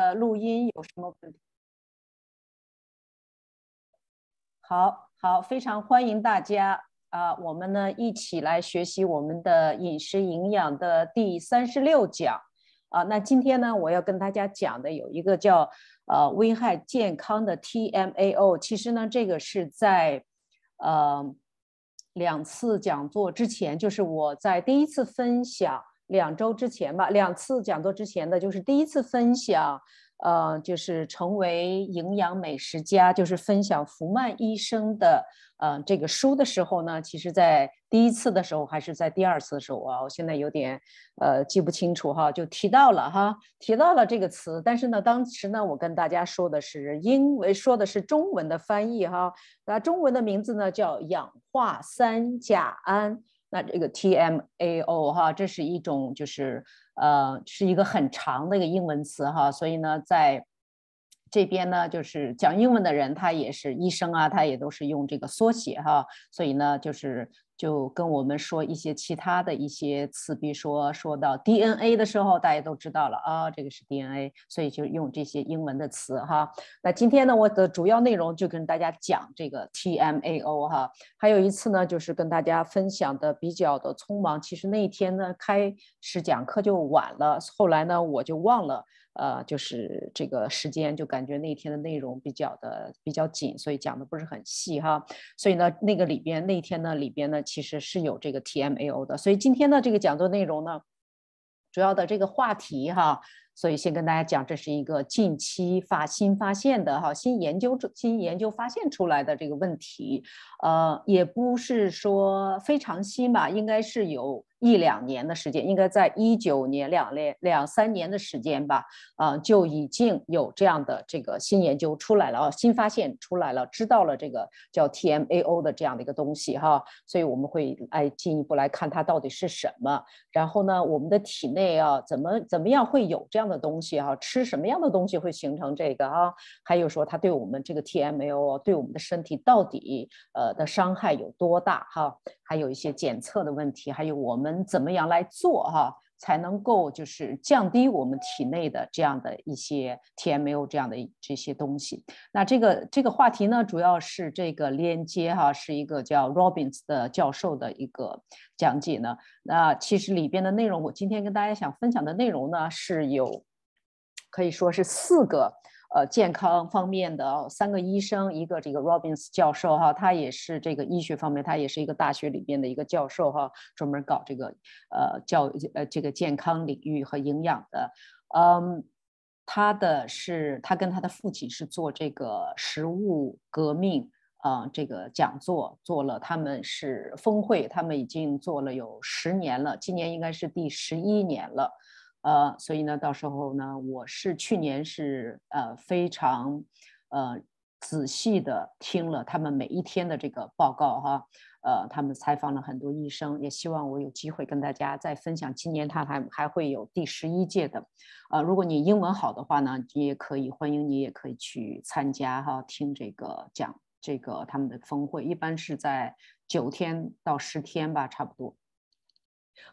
呃，录音有什么问题？好好，非常欢迎大家啊！我们呢，一起来学习我们的饮食营养的第三十六讲啊。那今天呢，我要跟大家讲的有一个叫呃危害健康的 TMAO。其实呢，这个是在呃两次讲座之前，就是我在第一次分享。两周之前吧，两次讲座之前的，就是第一次分享，呃，就是成为营养美食家，就是分享福曼医生的，呃，这个书的时候呢，其实，在第一次的时候还是在第二次的时候啊，我现在有点，呃，记不清楚哈，就提到了哈，提到了这个词，但是呢，当时呢，我跟大家说的是，因为说的是中文的翻译哈，那中文的名字呢叫氧化三甲胺。那这个 TMAO 哈，这是一种就是呃是一个很长的一个英文词哈，所以呢，在这边呢，就是讲英文的人，他也是医生啊，他也都是用这个缩写哈，所以呢，就是。就跟我们说一些其他的一些词，比如说说到 DNA 的时候，大家都知道了啊，这个是 DNA，所以就用这些英文的词哈。那今天呢，我的主要内容就跟大家讲这个 TMAO 哈。还有一次呢，就是跟大家分享的比较的匆忙，其实那一天呢开始讲课就晚了，后来呢我就忘了。呃，就是这个时间，就感觉那天的内容比较的比较紧，所以讲的不是很细哈。所以呢，那个里边那天呢里边呢，其实是有这个 TMAO 的。所以今天的这个讲座内容呢，主要的这个话题哈，所以先跟大家讲，这是一个近期发新发现的哈，新研究新研究发现出来的这个问题，呃，也不是说非常新吧，应该是有。一两年的时间，应该在一九年、两年、两三年的时间吧，啊，就已经有这样的这个新研究出来了，啊，新发现出来了，知道了这个叫 TMAO 的这样的一个东西哈，所以我们会来进一步来看它到底是什么。然后呢，我们的体内啊，怎么怎么样会有这样的东西啊？吃什么样的东西会形成这个啊？还有说它对我们这个 TMAO 对我们的身体到底呃的伤害有多大哈？还有一些检测的问题，还有我们。能怎么样来做哈，才能够就是降低我们体内的这样的一些 t m 有这样的这些东西？那这个这个话题呢，主要是这个链接哈，是一个叫 Robins b 的教授的一个讲解呢。那其实里边的内容，我今天跟大家想分享的内容呢，是有可以说是四个。呃，健康方面的三个医生，一个这个 Robins b 教授哈，他也是这个医学方面，他也是一个大学里边的一个教授哈，专门搞这个呃教呃这个健康领域和营养的，嗯，他的是他跟他的父亲是做这个食物革命啊这个讲座做了，他们是峰会，他们已经做了有十年了，今年应该是第十一年了。呃，所以呢，到时候呢，我是去年是呃非常，呃仔细的听了他们每一天的这个报告哈，呃，他们采访了很多医生，也希望我有机会跟大家再分享。今年他还还会有第十一届的，呃，如果你英文好的话呢，你也可以欢迎你也可以去参加哈，听这个讲这个他们的峰会，一般是在九天到十天吧，差不多。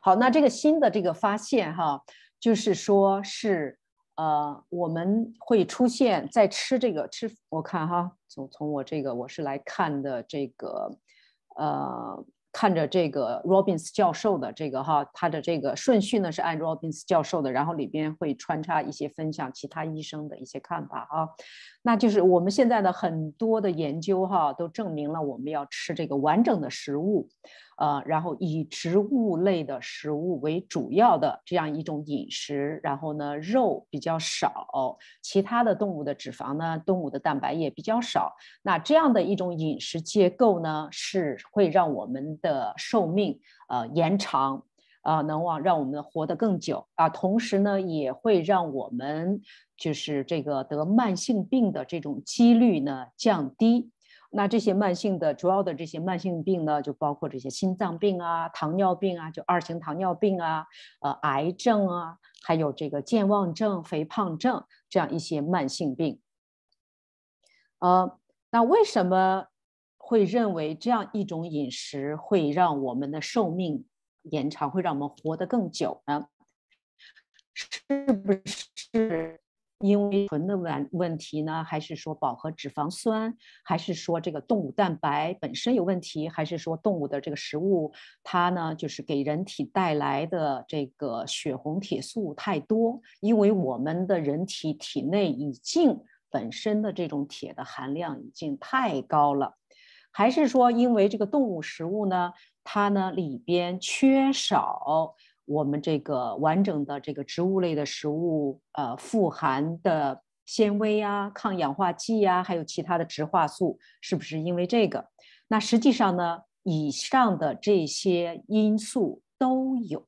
好，那这个新的这个发现哈。就是说，是，呃，我们会出现在吃这个吃，我看哈，从从我这个我是来看的这个，呃，看着这个 Robbins 教授的这个哈，他的这个顺序呢是按 Robbins 教授的，然后里边会穿插一些分享其他医生的一些看法啊。那就是我们现在的很多的研究哈，都证明了我们要吃这个完整的食物，呃，然后以植物类的食物为主要的这样一种饮食，然后呢，肉比较少，其他的动物的脂肪呢，动物的蛋白也比较少。那这样的一种饮食结构呢，是会让我们的寿命呃延长。啊，能往让我们活得更久啊，同时呢，也会让我们就是这个得慢性病的这种几率呢降低。那这些慢性的主要的这些慢性病呢，就包括这些心脏病啊、糖尿病啊、就二型糖尿病啊、呃癌症啊，还有这个健忘症、肥胖症这样一些慢性病。呃，那为什么会认为这样一种饮食会让我们的寿命？延长会让我们活得更久呢？是不是因为纯的问问题呢？还是说饱和脂肪酸？还是说这个动物蛋白本身有问题？还是说动物的这个食物它呢，就是给人体带来的这个血红铁素太多？因为我们的人体体内已经本身的这种铁的含量已经太高了，还是说因为这个动物食物呢？它呢里边缺少我们这个完整的这个植物类的食物，呃，富含的纤维啊、抗氧化剂啊，还有其他的植化素，是不是因为这个？那实际上呢，以上的这些因素都有。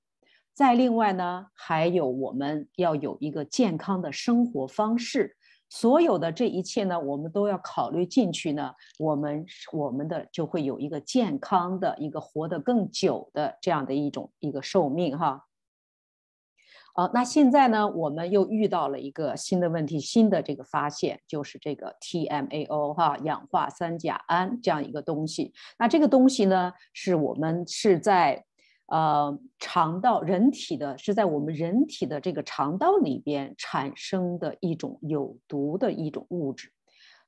再另外呢，还有我们要有一个健康的生活方式。所有的这一切呢，我们都要考虑进去呢。我们我们的就会有一个健康的一个活得更久的这样的一种一个寿命哈。哦，那现在呢，我们又遇到了一个新的问题，新的这个发现就是这个 TMAO 哈，氧化三甲胺这样一个东西。那这个东西呢，是我们是在。呃，肠道人体的是在我们人体的这个肠道里边产生的一种有毒的一种物质，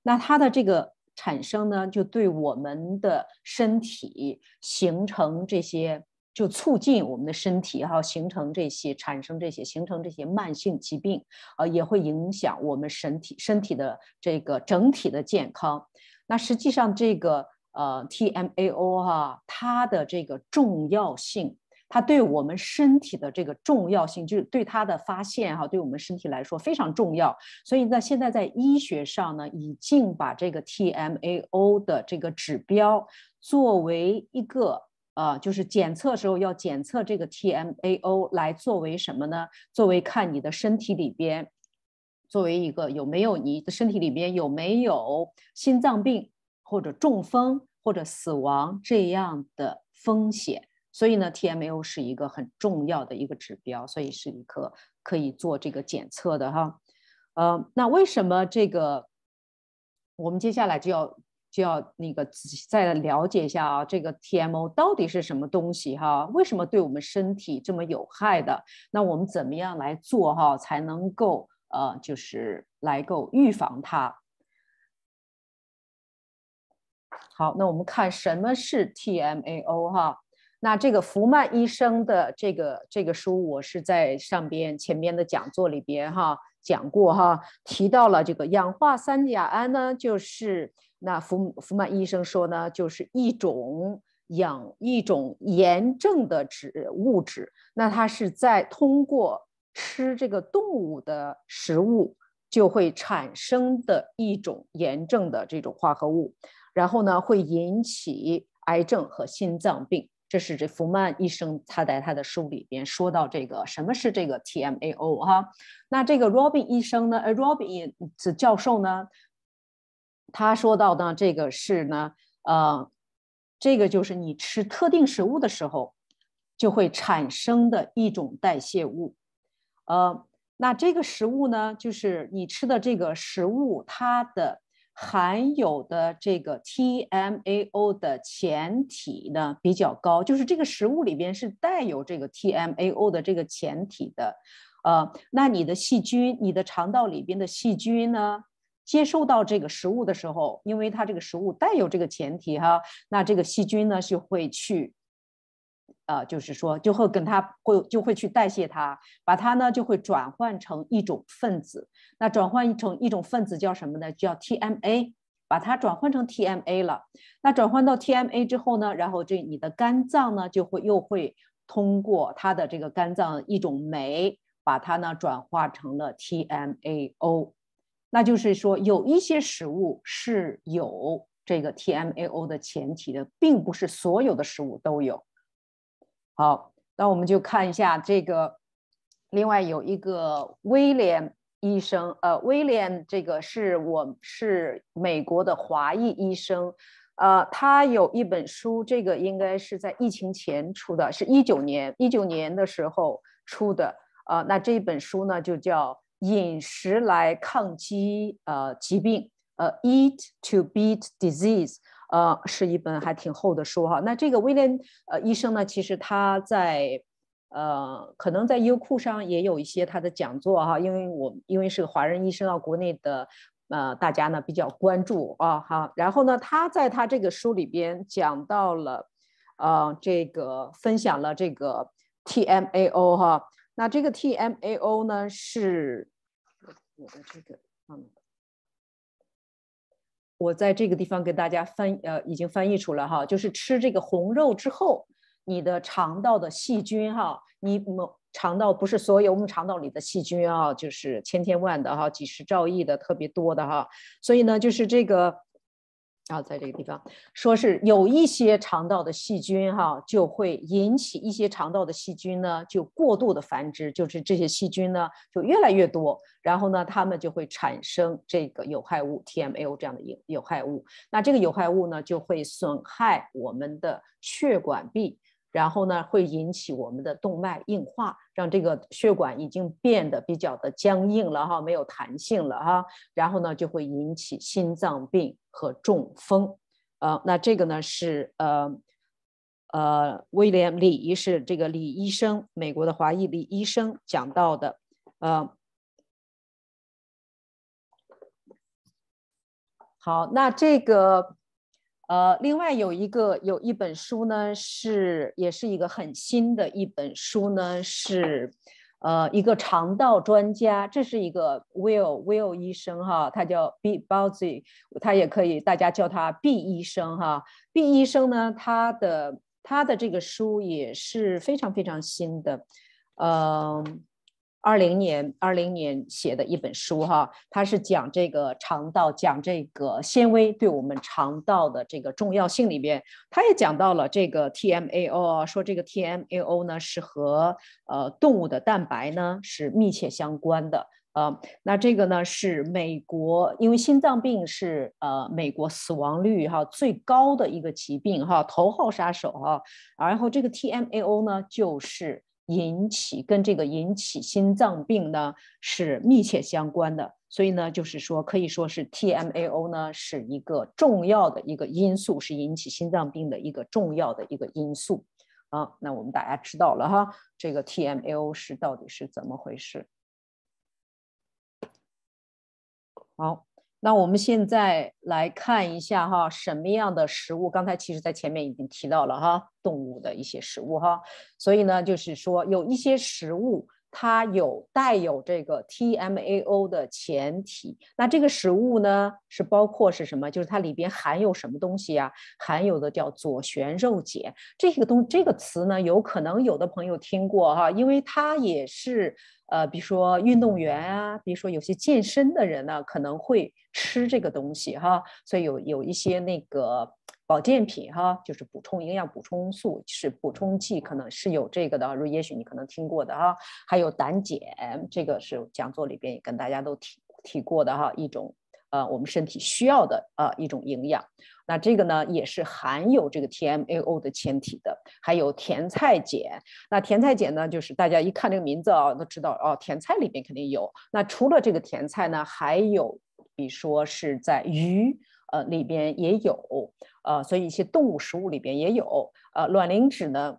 那它的这个产生呢，就对我们的身体形成这些，就促进我们的身体哈形成这些产生这些形成这些慢性疾病啊，也会影响我们身体身体的这个整体的健康。那实际上这个。呃，TMAO 哈，它的这个重要性，它对我们身体的这个重要性，就是对它的发现哈，对我们身体来说非常重要。所以在现在在医学上呢，已经把这个 TMAO 的这个指标作为一个啊，就是检测时候要检测这个 TMAO 来作为什么呢？作为看你的身体里边，作为一个有没有你的身体里边有没有心脏病。或者中风或者死亡这样的风险，所以呢，TMO 是一个很重要的一个指标，所以是一颗可以做这个检测的哈。呃，那为什么这个？我们接下来就要就要那个仔细再了解一下啊，这个 TMO 到底是什么东西哈？为什么对我们身体这么有害的？那我们怎么样来做哈，才能够呃，就是来够预防它？好，那我们看什么是 TMAO 哈？那这个福曼医生的这个这个书，我是在上边前边的讲座里边哈讲过哈，提到了这个氧化三甲胺呢，就是那福福曼医生说呢，就是一种氧一种炎症的脂物质，那它是在通过吃这个动物的食物就会产生的一种炎症的这种化合物。然后呢，会引起癌症和心脏病。这是这福曼医生他在他的书里边说到这个什么是这个 TMAO 哈。那这个 Robin 医生呢，Robin 呃教授呢，他说到呢，这个是呢，呃，这个就是你吃特定食物的时候就会产生的一种代谢物。呃，那这个食物呢，就是你吃的这个食物它的。含有的这个 TMAO 的前体呢比较高，就是这个食物里边是带有这个 TMAO 的这个前体的，呃，那你的细菌，你的肠道里边的细菌呢，接受到这个食物的时候，因为它这个食物带有这个前体哈，那这个细菌呢就会去。呃，就是说，就会跟它会就会去代谢它，把它呢就会转换成一种分子。那转换成一种分子叫什么呢？叫 TMA，把它转换成 TMA 了。那转换到 TMA 之后呢，然后这你的肝脏呢就会又会通过它的这个肝脏一种酶，把它呢转化成了 TMAO。那就是说，有一些食物是有这个 TMAO 的前提的，并不是所有的食物都有。好，那我们就看一下这个。另外有一个威廉医生，呃，威廉这个是我是美国的华裔医生，呃，他有一本书，这个应该是在疫情前出的，是一九年一九年的时候出的。呃，那这一本书呢就叫《饮食来抗击呃疾病》，呃，《Eat to Beat Disease》。呃，是一本还挺厚的书哈。那这个威廉呃医生呢，其实他在呃，可能在优酷上也有一些他的讲座哈。因为我因为是个华人医生，啊，国内的呃大家呢比较关注啊哈。然后呢，他在他这个书里边讲到了呃，这个分享了这个 TMAO 哈。那这个 TMAO 呢，是我的这个嗯。我在这个地方给大家翻，呃，已经翻译出来哈，就是吃这个红肉之后，你的肠道的细菌哈，你某肠道不是所有我们肠道里的细菌啊，就是千千万的哈，几十兆亿的特别多的哈，所以呢，就是这个。啊，在这个地方，说是有一些肠道的细菌，哈，就会引起一些肠道的细菌呢，就过度的繁殖，就是这些细菌呢，就越来越多，然后呢，它们就会产生这个有害物 TMAO 这样的有有害物，那这个有害物呢，就会损害我们的血管壁，然后呢，会引起我们的动脉硬化。让这个血管已经变得比较的僵硬了哈，没有弹性了哈，然后呢就会引起心脏病和中风。呃，那这个呢是呃呃，威廉李是这个李医生，美国的华裔李医生讲到的。嗯，好，那这个。呃，另外有一个有一本书呢，是也是一个很新的一本书呢，是，呃，一个肠道专家，这是一个 Will Will 医生哈，他叫 B b o w s e 他也可以大家叫他 B 医生哈，B 医生呢，他的他的这个书也是非常非常新的，嗯。二零年，二零年写的一本书哈，他是讲这个肠道，讲这个纤维对我们肠道的这个重要性里边，他也讲到了这个 TMAO 啊，说这个 TMAO 呢是和呃动物的蛋白呢是密切相关的啊，那这个呢是美国，因为心脏病是呃美国死亡率哈最高的一个疾病哈头号杀手哈，然后这个 TMAO 呢就是。引起跟这个引起心脏病呢是密切相关的，所以呢，就是说，可以说是 TMAO 呢是一个重要的一个因素，是引起心脏病的一个重要的一个因素。啊。那我们大家知道了哈，这个 TMAO 是到底是怎么回事？好。那我们现在来看一下哈，什么样的食物？刚才其实在前面已经提到了哈，动物的一些食物哈，所以呢，就是说有一些食物它有带有这个 TMAO 的前提。那这个食物呢，是包括是什么？就是它里边含有什么东西呀？含有的叫左旋肉碱，这个东这个词呢，有可能有的朋友听过哈，因为它也是。呃，比如说运动员啊，比如说有些健身的人呢，可能会吃这个东西哈，所以有有一些那个保健品哈，就是补充营养补充素是补充剂，可能是有这个的，如也许你可能听过的哈，还有胆碱，这个是讲座里边也跟大家都提提过的哈，一种呃我们身体需要的呃一种营养。那这个呢，也是含有这个 TMAO 的前体的，还有甜菜碱。那甜菜碱呢，就是大家一看这个名字啊，都知道哦，甜菜里面肯定有。那除了这个甜菜呢，还有，比如说是在鱼，呃，里边也有，呃，所以一些动物食物里边也有。呃，卵磷脂呢，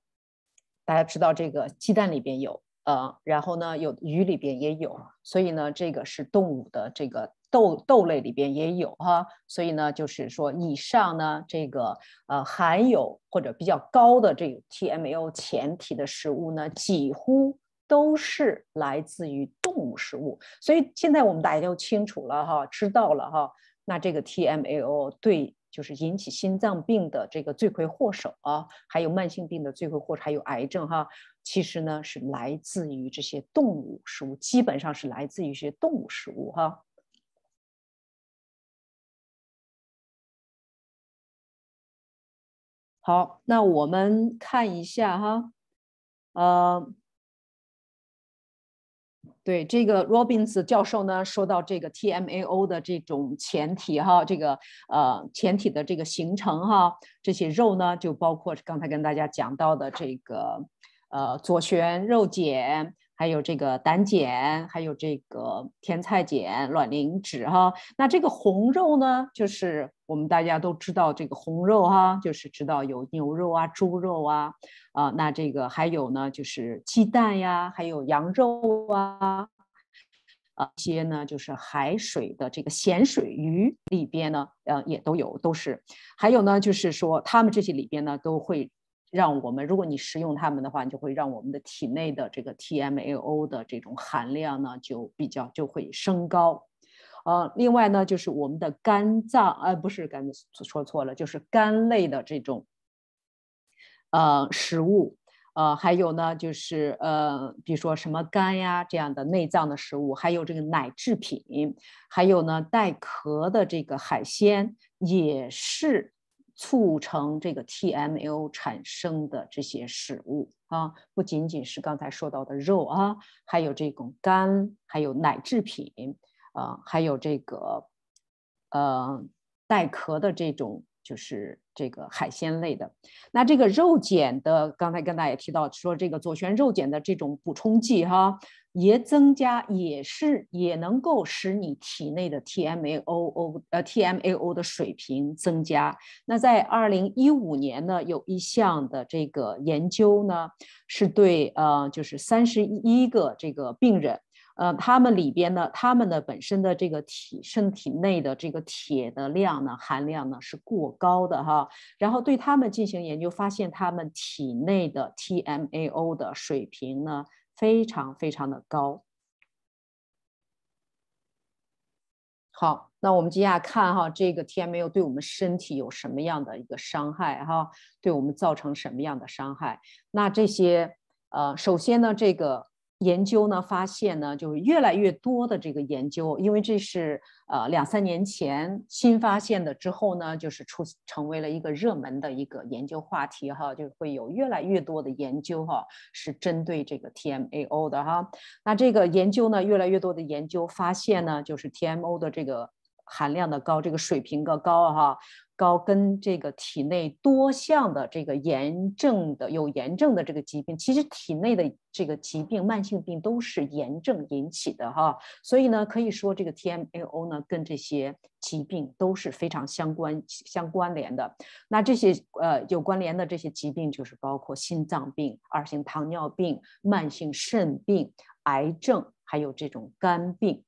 大家知道这个鸡蛋里边有，呃，然后呢，有鱼里边也有，所以呢，这个是动物的这个。豆豆类里边也有哈，所以呢，就是说，以上呢，这个呃含有或者比较高的这个 TMAO 前提的食物呢，几乎都是来自于动物食物。所以现在我们大家都清楚了哈，知道了哈，那这个 TMAO 对就是引起心脏病的这个罪魁祸首啊，还有慢性病的罪魁祸首，还有癌症哈，其实呢是来自于这些动物食物，基本上是来自于一些动物食物哈。好，那我们看一下哈，呃，对这个 Robbins 教授呢，说到这个 TMAO 的这种前体哈，这个呃前体的这个形成哈，这些肉呢，就包括刚才跟大家讲到的这个呃左旋肉碱。还有这个胆碱，还有这个甜菜碱、卵磷脂哈。那这个红肉呢，就是我们大家都知道这个红肉哈，就是知道有牛肉啊、猪肉啊啊。那这个还有呢，就是鸡蛋呀，还有羊肉啊啊些呢，就是海水的这个咸水鱼里边呢，呃也都有，都是。还有呢，就是说他们这些里边呢，都会。让我们，如果你食用它们的话，就会让我们的体内的这个 TMAO 的这种含量呢，就比较就会升高。呃，另外呢，就是我们的肝脏，呃，不是肝，说错了，就是肝类的这种，呃，食物，呃，还有呢，就是呃，比如说什么肝呀这样的内脏的食物，还有这个奶制品，还有呢，带壳的这个海鲜也是。促成这个 TMAO 产生的这些食物啊，不仅仅是刚才说到的肉啊，还有这种肝，还有奶制品，啊，还有这个呃带壳的这种，就是这个海鲜类的。那这个肉碱的，刚才跟大家提到说这个左旋肉碱的这种补充剂哈。也增加，也是也能够使你体内的 TMAO O 呃 TMAO 的水平增加。那在二零一五年呢，有一项的这个研究呢，是对呃就是三十一个这个病人，呃他们里边呢，他们的本身的这个体身体内的这个铁的量呢含量呢是过高的哈，然后对他们进行研究，发现他们体内的 TMAO 的水平呢。非常非常的高，好，那我们接下来看哈，这个天没有对我们身体有什么样的一个伤害哈，对我们造成什么样的伤害？那这些呃，首先呢，这个。研究呢，发现呢，就是越来越多的这个研究，因为这是呃两三年前新发现的，之后呢，就是出成为了一个热门的一个研究话题哈，就会有越来越多的研究哈，是针对这个 TMAO 的哈。那这个研究呢，越来越多的研究发现呢，就是 TMO 的这个。含量的高，这个水平的高哈，高跟这个体内多项的这个炎症的有炎症的这个疾病，其实体内的这个疾病、慢性病都是炎症引起的哈。所以呢，可以说这个 TMAO 呢，跟这些疾病都是非常相关、相关联的。那这些呃有关联的这些疾病，就是包括心脏病、二型糖尿病、慢性肾病、癌症，还有这种肝病。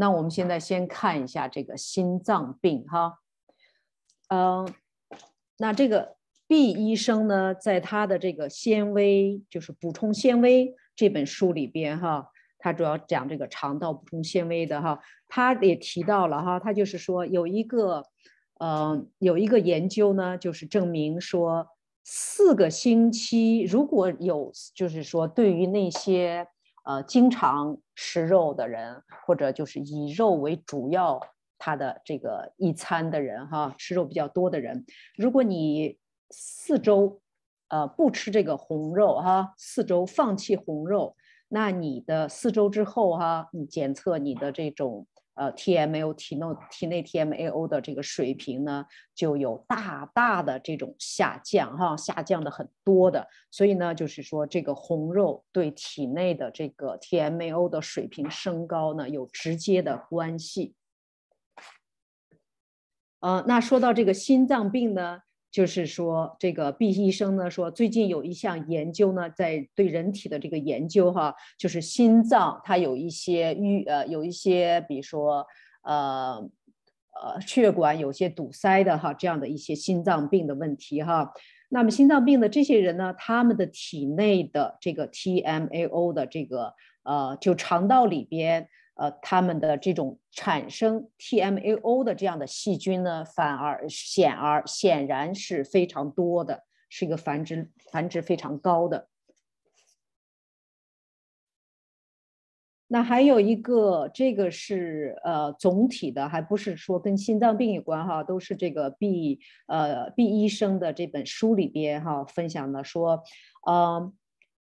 那我们现在先看一下这个心脏病，哈，嗯，那这个 B 医生呢，在他的这个纤维就是补充纤维这本书里边，哈，他主要讲这个肠道补充纤维的，哈，他也提到了，哈，他就是说有一个，嗯，有一个研究呢，就是证明说四个星期，如果有，就是说对于那些。呃，经常吃肉的人，或者就是以肉为主要他的这个一餐的人，哈，吃肉比较多的人，如果你四周呃不吃这个红肉，哈，四周放弃红肉，那你的四周之后，哈，你检测你的这种。呃，TMAO 体内体内 TMAO 的这个水平呢，就有大大的这种下降哈，下降的很多的，所以呢，就是说这个红肉对体内的这个 TMAO 的水平升高呢，有直接的关系。呃，那说到这个心脏病呢？就是说，这个毕医生呢说，最近有一项研究呢，在对人体的这个研究哈，就是心脏它有一些淤呃，有一些比如说呃呃血管有些堵塞的哈，这样的一些心脏病的问题哈。那么心脏病的这些人呢，他们的体内的这个 TMAO 的这个呃，就肠道里边。呃，他们的这种产生 TMAO 的这样的细菌呢，反而显而显然是非常多的，是一个繁殖繁殖非常高的。那还有一个，这个是呃总体的，还不是说跟心脏病有关哈，都是这个 B 呃 B 医生的这本书里边哈分享的说，呃，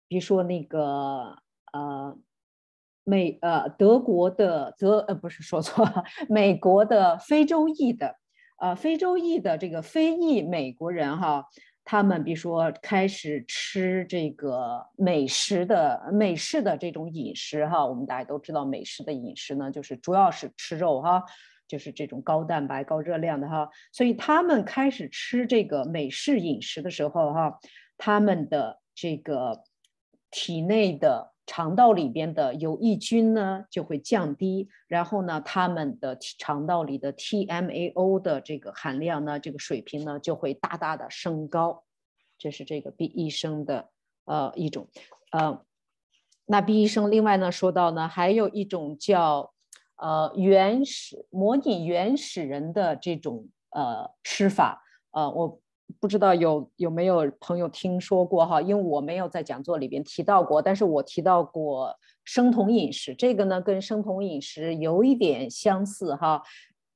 比如说那个呃。美呃，德国的德呃不是说错，了，美国的非洲裔的，呃，非洲裔的这个非裔美国人哈，他们比如说开始吃这个美食的美式的这种饮食哈，我们大家都知道，美式的饮食呢就是主要是吃肉哈，就是这种高蛋白、高热量的哈，所以他们开始吃这个美式饮食的时候哈，他们的这个体内的。肠道里边的有益菌呢就会降低，然后呢，他们的肠道里的 TMAO 的这个含量呢，这个水平呢就会大大的升高。这是这个 B 医生的呃一种，呃，那 B 医生另外呢说到呢，还有一种叫呃原始模拟原始人的这种呃吃法，呃我。不知道有有没有朋友听说过哈？因为我没有在讲座里边提到过，但是我提到过生酮饮食，这个呢跟生酮饮食有一点相似哈，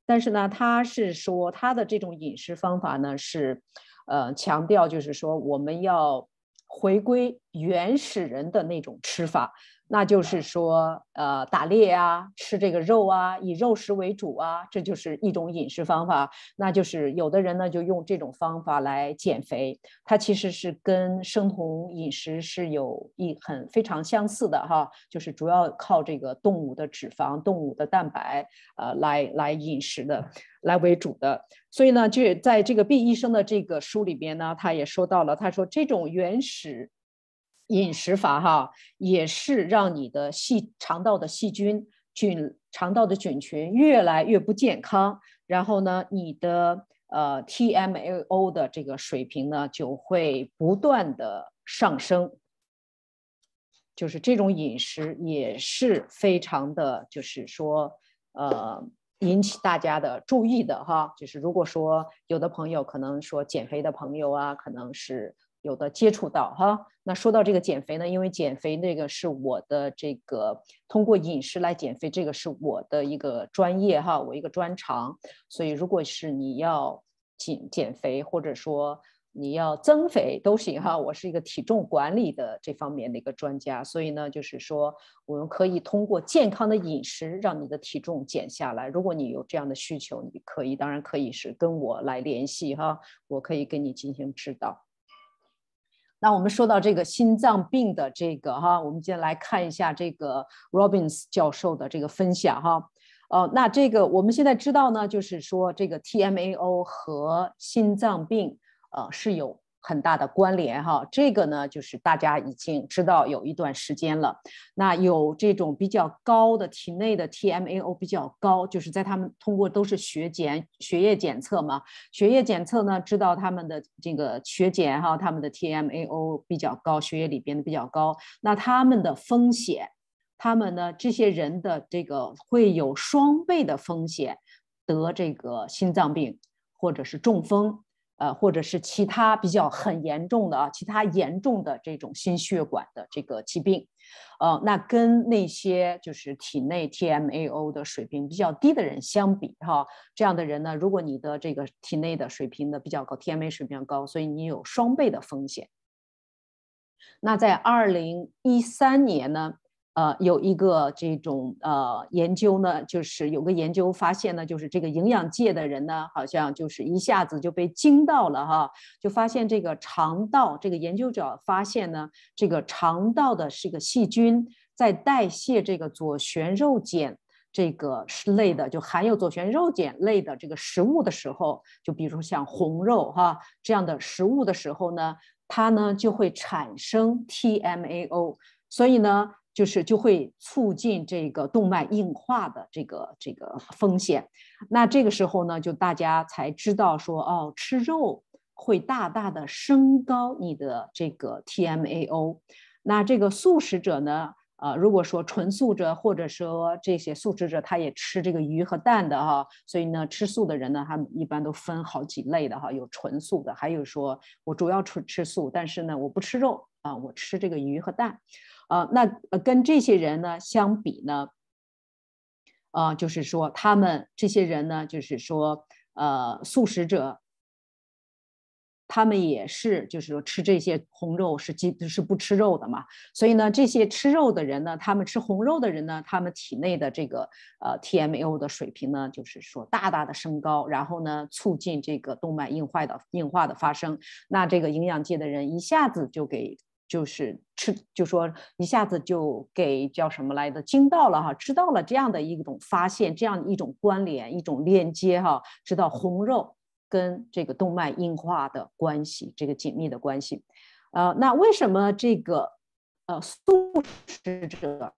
但是呢，他是说他的这种饮食方法呢是，呃，强调就是说我们要回归原始人的那种吃法。那就是说，呃，打猎啊，吃这个肉啊，以肉食为主啊，这就是一种饮食方法。那就是有的人呢，就用这种方法来减肥，它其实是跟生酮饮食是有一很非常相似的哈，就是主要靠这个动物的脂肪、动物的蛋白，呃，来来饮食的，来为主的。所以呢，就在这个 B 医生的这个书里边呢，他也说到了，他说这种原始。饮食法哈也是让你的细肠道的细菌菌肠道的菌群越来越不健康，然后呢，你的呃 TMAO 的这个水平呢就会不断的上升，就是这种饮食也是非常的就是说呃引起大家的注意的哈，就是如果说有的朋友可能说减肥的朋友啊，可能是。有的接触到哈，那说到这个减肥呢，因为减肥那个是我的这个通过饮食来减肥，这个是我的一个专业哈，我一个专长。所以，如果是你要减减肥，或者说你要增肥都行哈，我是一个体重管理的这方面的一个专家。所以呢，就是说我们可以通过健康的饮食让你的体重减下来。如果你有这样的需求，你可以当然可以是跟我来联系哈，我可以跟你进行指导。那我们说到这个心脏病的这个哈，我们今天来看一下这个 Robins 教授的这个分享哈，呃，那这个我们现在知道呢，就是说这个 TMAO 和心脏病呃是有。很大的关联哈，这个呢就是大家已经知道有一段时间了。那有这种比较高的体内的 TMAO 比较高，就是在他们通过都是血检、血液检测嘛，血液检测呢知道他们的这个血检哈，他们的 TMAO 比较高，血液里边的比较高。那他们的风险，他们呢这些人的这个会有双倍的风险得这个心脏病或者是中风。呃，或者是其他比较很严重的啊，其他严重的这种心血管的这个疾病，呃，那跟那些就是体内 TMAO 的水平比较低的人相比哈，这样的人呢，如果你的这个体内的水平呢比较高，TMA 水平高，所以你有双倍的风险。那在二零一三年呢？呃，有一个这种呃研究呢，就是有个研究发现呢，就是这个营养界的人呢，好像就是一下子就被惊到了哈，就发现这个肠道，这个研究者发现呢，这个肠道的是个细菌在代谢这个左旋肉碱这个类的，就含有左旋肉碱类的这个食物的时候，就比如说像红肉哈这样的食物的时候呢，它呢就会产生 TMAO，所以呢。就是就会促进这个动脉硬化的这个这个风险，那这个时候呢，就大家才知道说哦，吃肉会大大的升高你的这个 TMAO。那这个素食者呢，呃，如果说纯素食或者说这些素食者，他也吃这个鱼和蛋的哈，所以呢，吃素的人呢，他们一般都分好几类的哈，有纯素的，还有说我主要吃吃素，但是呢，我不吃肉啊，我吃这个鱼和蛋。啊，那跟这些人呢相比呢，啊，就是说他们这些人呢，就是说，呃，素食者，他们也是，就是说吃这些红肉是基是不吃肉的嘛，所以呢，这些吃肉的人呢，他们吃红肉的人呢，他们体内的这个呃 t m o 的水平呢，就是说大大的升高，然后呢，促进这个动脉硬化的硬化的发生。那这个营养界的人一下子就给。就是吃，就说一下子就给叫什么来的惊到了哈，知道了这样的一种发现，这样一种关联，一种链接哈，知道红肉跟这个动脉硬化的关系，这个紧密的关系。呃，那为什么这个呃素食者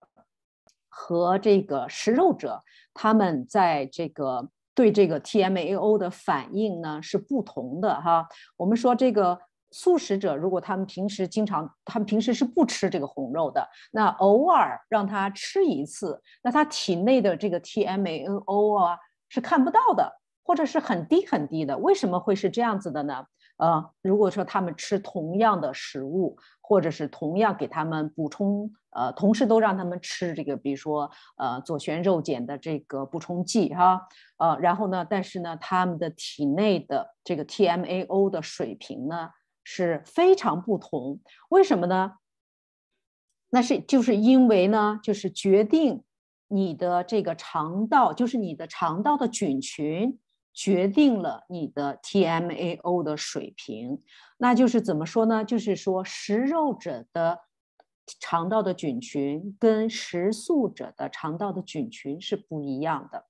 和这个食肉者他们在这个对这个 TMAO 的反应呢是不同的哈？我们说这个。素食者如果他们平时经常，他们平时是不吃这个红肉的，那偶尔让他吃一次，那他体内的这个 TMAO 啊是看不到的，或者是很低很低的。为什么会是这样子的呢？呃，如果说他们吃同样的食物，或者是同样给他们补充，呃，同时都让他们吃这个，比如说呃左旋肉碱的这个补充剂哈，呃，然后呢，但是呢，他们的体内的这个 TMAO 的水平呢？是非常不同，为什么呢？那是就是因为呢，就是决定你的这个肠道，就是你的肠道的菌群决定了你的 TMAO 的水平。那就是怎么说呢？就是说，食肉者的肠道的菌群跟食素者的肠道的菌群是不一样的。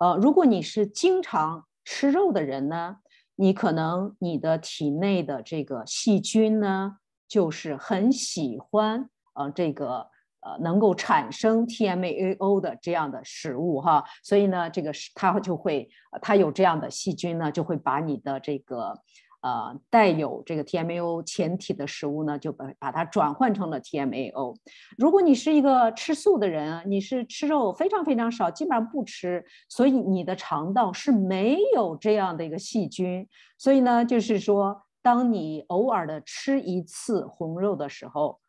呃，如果你是经常吃肉的人呢？你可能你的体内的这个细菌呢，就是很喜欢呃这个呃能够产生 TMAO 的这样的食物哈，所以呢这个它就会它有这样的细菌呢，就会把你的这个。呃，带有这个 TMAO 前体的食物呢，就把把它转换成了 TMAO。如果你是一个吃素的人，你是吃肉非常非常少，基本上不吃，所以你的肠道是没有这样的一个细菌。所以呢，就是说，当你偶尔的吃一次红肉的时候，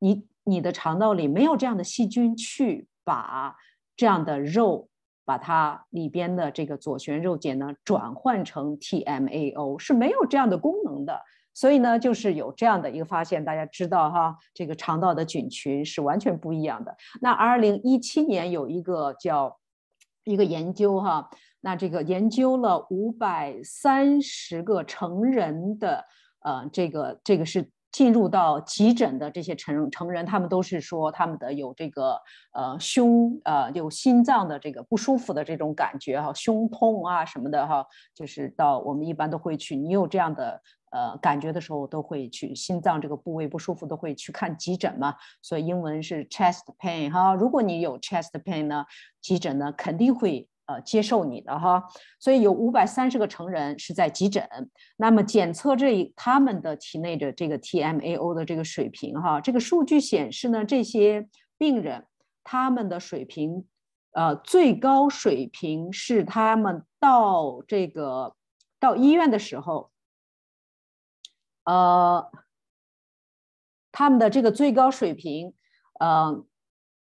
你你的肠道里没有这样的细菌去把这样的肉。把它里边的这个左旋肉碱呢转换成 TMAO 是没有这样的功能的，所以呢就是有这样的一个发现。大家知道哈，这个肠道的菌群是完全不一样的。那二零一七年有一个叫一个研究哈，那这个研究了五百三十个成人的，呃，这个这个是。进入到急诊的这些成成人，他们都是说他们的有这个呃胸呃有心脏的这个不舒服的这种感觉哈，胸痛啊什么的哈，就是到我们一般都会去，你有这样的呃感觉的时候都会去心脏这个部位不舒服都会去看急诊嘛，所以英文是 chest pain 哈，如果你有 chest pain 呢，急诊呢肯定会。呃，接受你的哈，所以有五百三十个成人是在急诊，那么检测这一他们的体内的这个 TMAO 的这个水平哈，这个数据显示呢，这些病人他们的水平，呃，最高水平是他们到这个到医院的时候，呃，他们的这个最高水平，呃，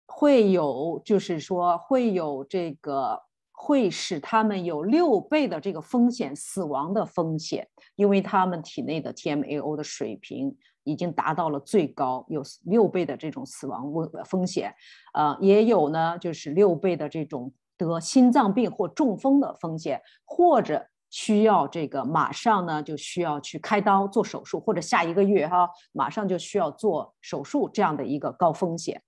会有就是说会有这个。会使他们有六倍的这个风险，死亡的风险，因为他们体内的 TMAO 的水平已经达到了最高，有六倍的这种死亡风风险，呃，也有呢，就是六倍的这种得心脏病或中风的风险，或者需要这个马上呢就需要去开刀做手术，或者下一个月哈马上就需要做手术这样的一个高风险。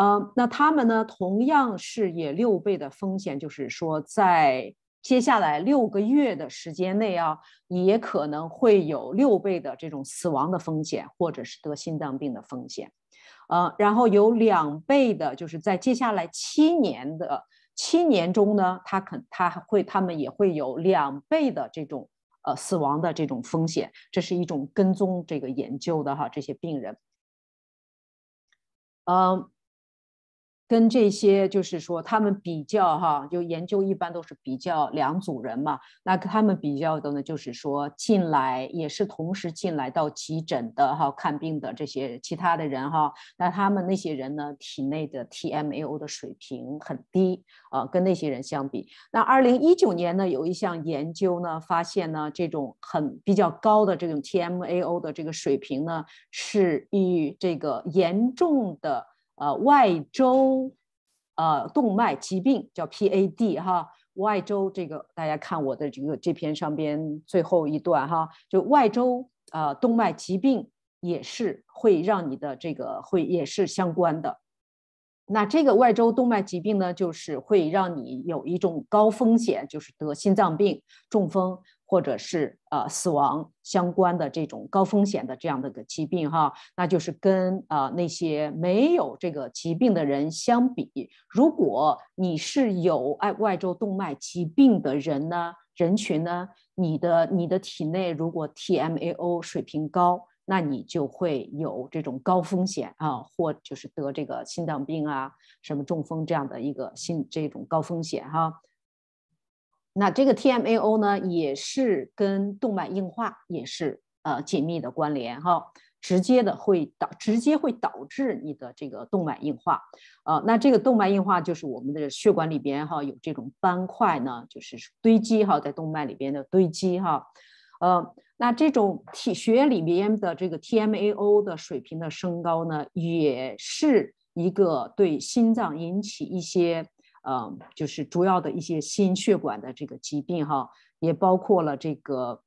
嗯，那他们呢？同样是也六倍的风险，就是说，在接下来六个月的时间内啊，也可能会有六倍的这种死亡的风险，或者是得心脏病的风险。呃，然后有两倍的，就是在接下来七年的七年中呢，他肯他会他们也会有两倍的这种呃死亡的这种风险。这是一种跟踪这个研究的哈，这些病人。嗯。跟这些就是说，他们比较哈，就研究一般都是比较两组人嘛。那他们比较的呢，就是说进来也是同时进来到急诊的哈，看病的这些其他的人哈。那他们那些人呢，体内的 TMAO 的水平很低啊，跟那些人相比。那二零一九年呢，有一项研究呢，发现呢，这种很比较高的这种 TMAO 的这个水平呢，是与这个严重的。呃，外周，呃，动脉疾病叫 PAD 哈，外周这个大家看我的这个这篇上边最后一段哈，就外周呃动脉疾病也是会让你的这个会也是相关的。那这个外周动脉疾病呢，就是会让你有一种高风险，就是得心脏病、中风。或者是呃死亡相关的这种高风险的这样的一个疾病哈，那就是跟呃那些没有这个疾病的人相比，如果你是有外外周动脉疾病的人呢，人群呢，你的你的体内如果 TMAO 水平高，那你就会有这种高风险啊，或就是得这个心脏病啊，什么中风这样的一个心这种高风险哈。那这个 TMAO 呢，也是跟动脉硬化也是呃紧密的关联哈，直接的会导直接会导致你的这个动脉硬化。呃，那这个动脉硬化就是我们的血管里边哈有这种斑块呢，就是堆积哈在动脉里边的堆积哈。呃，那这种体血液里边的这个 TMAO 的水平的升高呢，也是一个对心脏引起一些。嗯，就是主要的一些心血管的这个疾病哈，也包括了这个，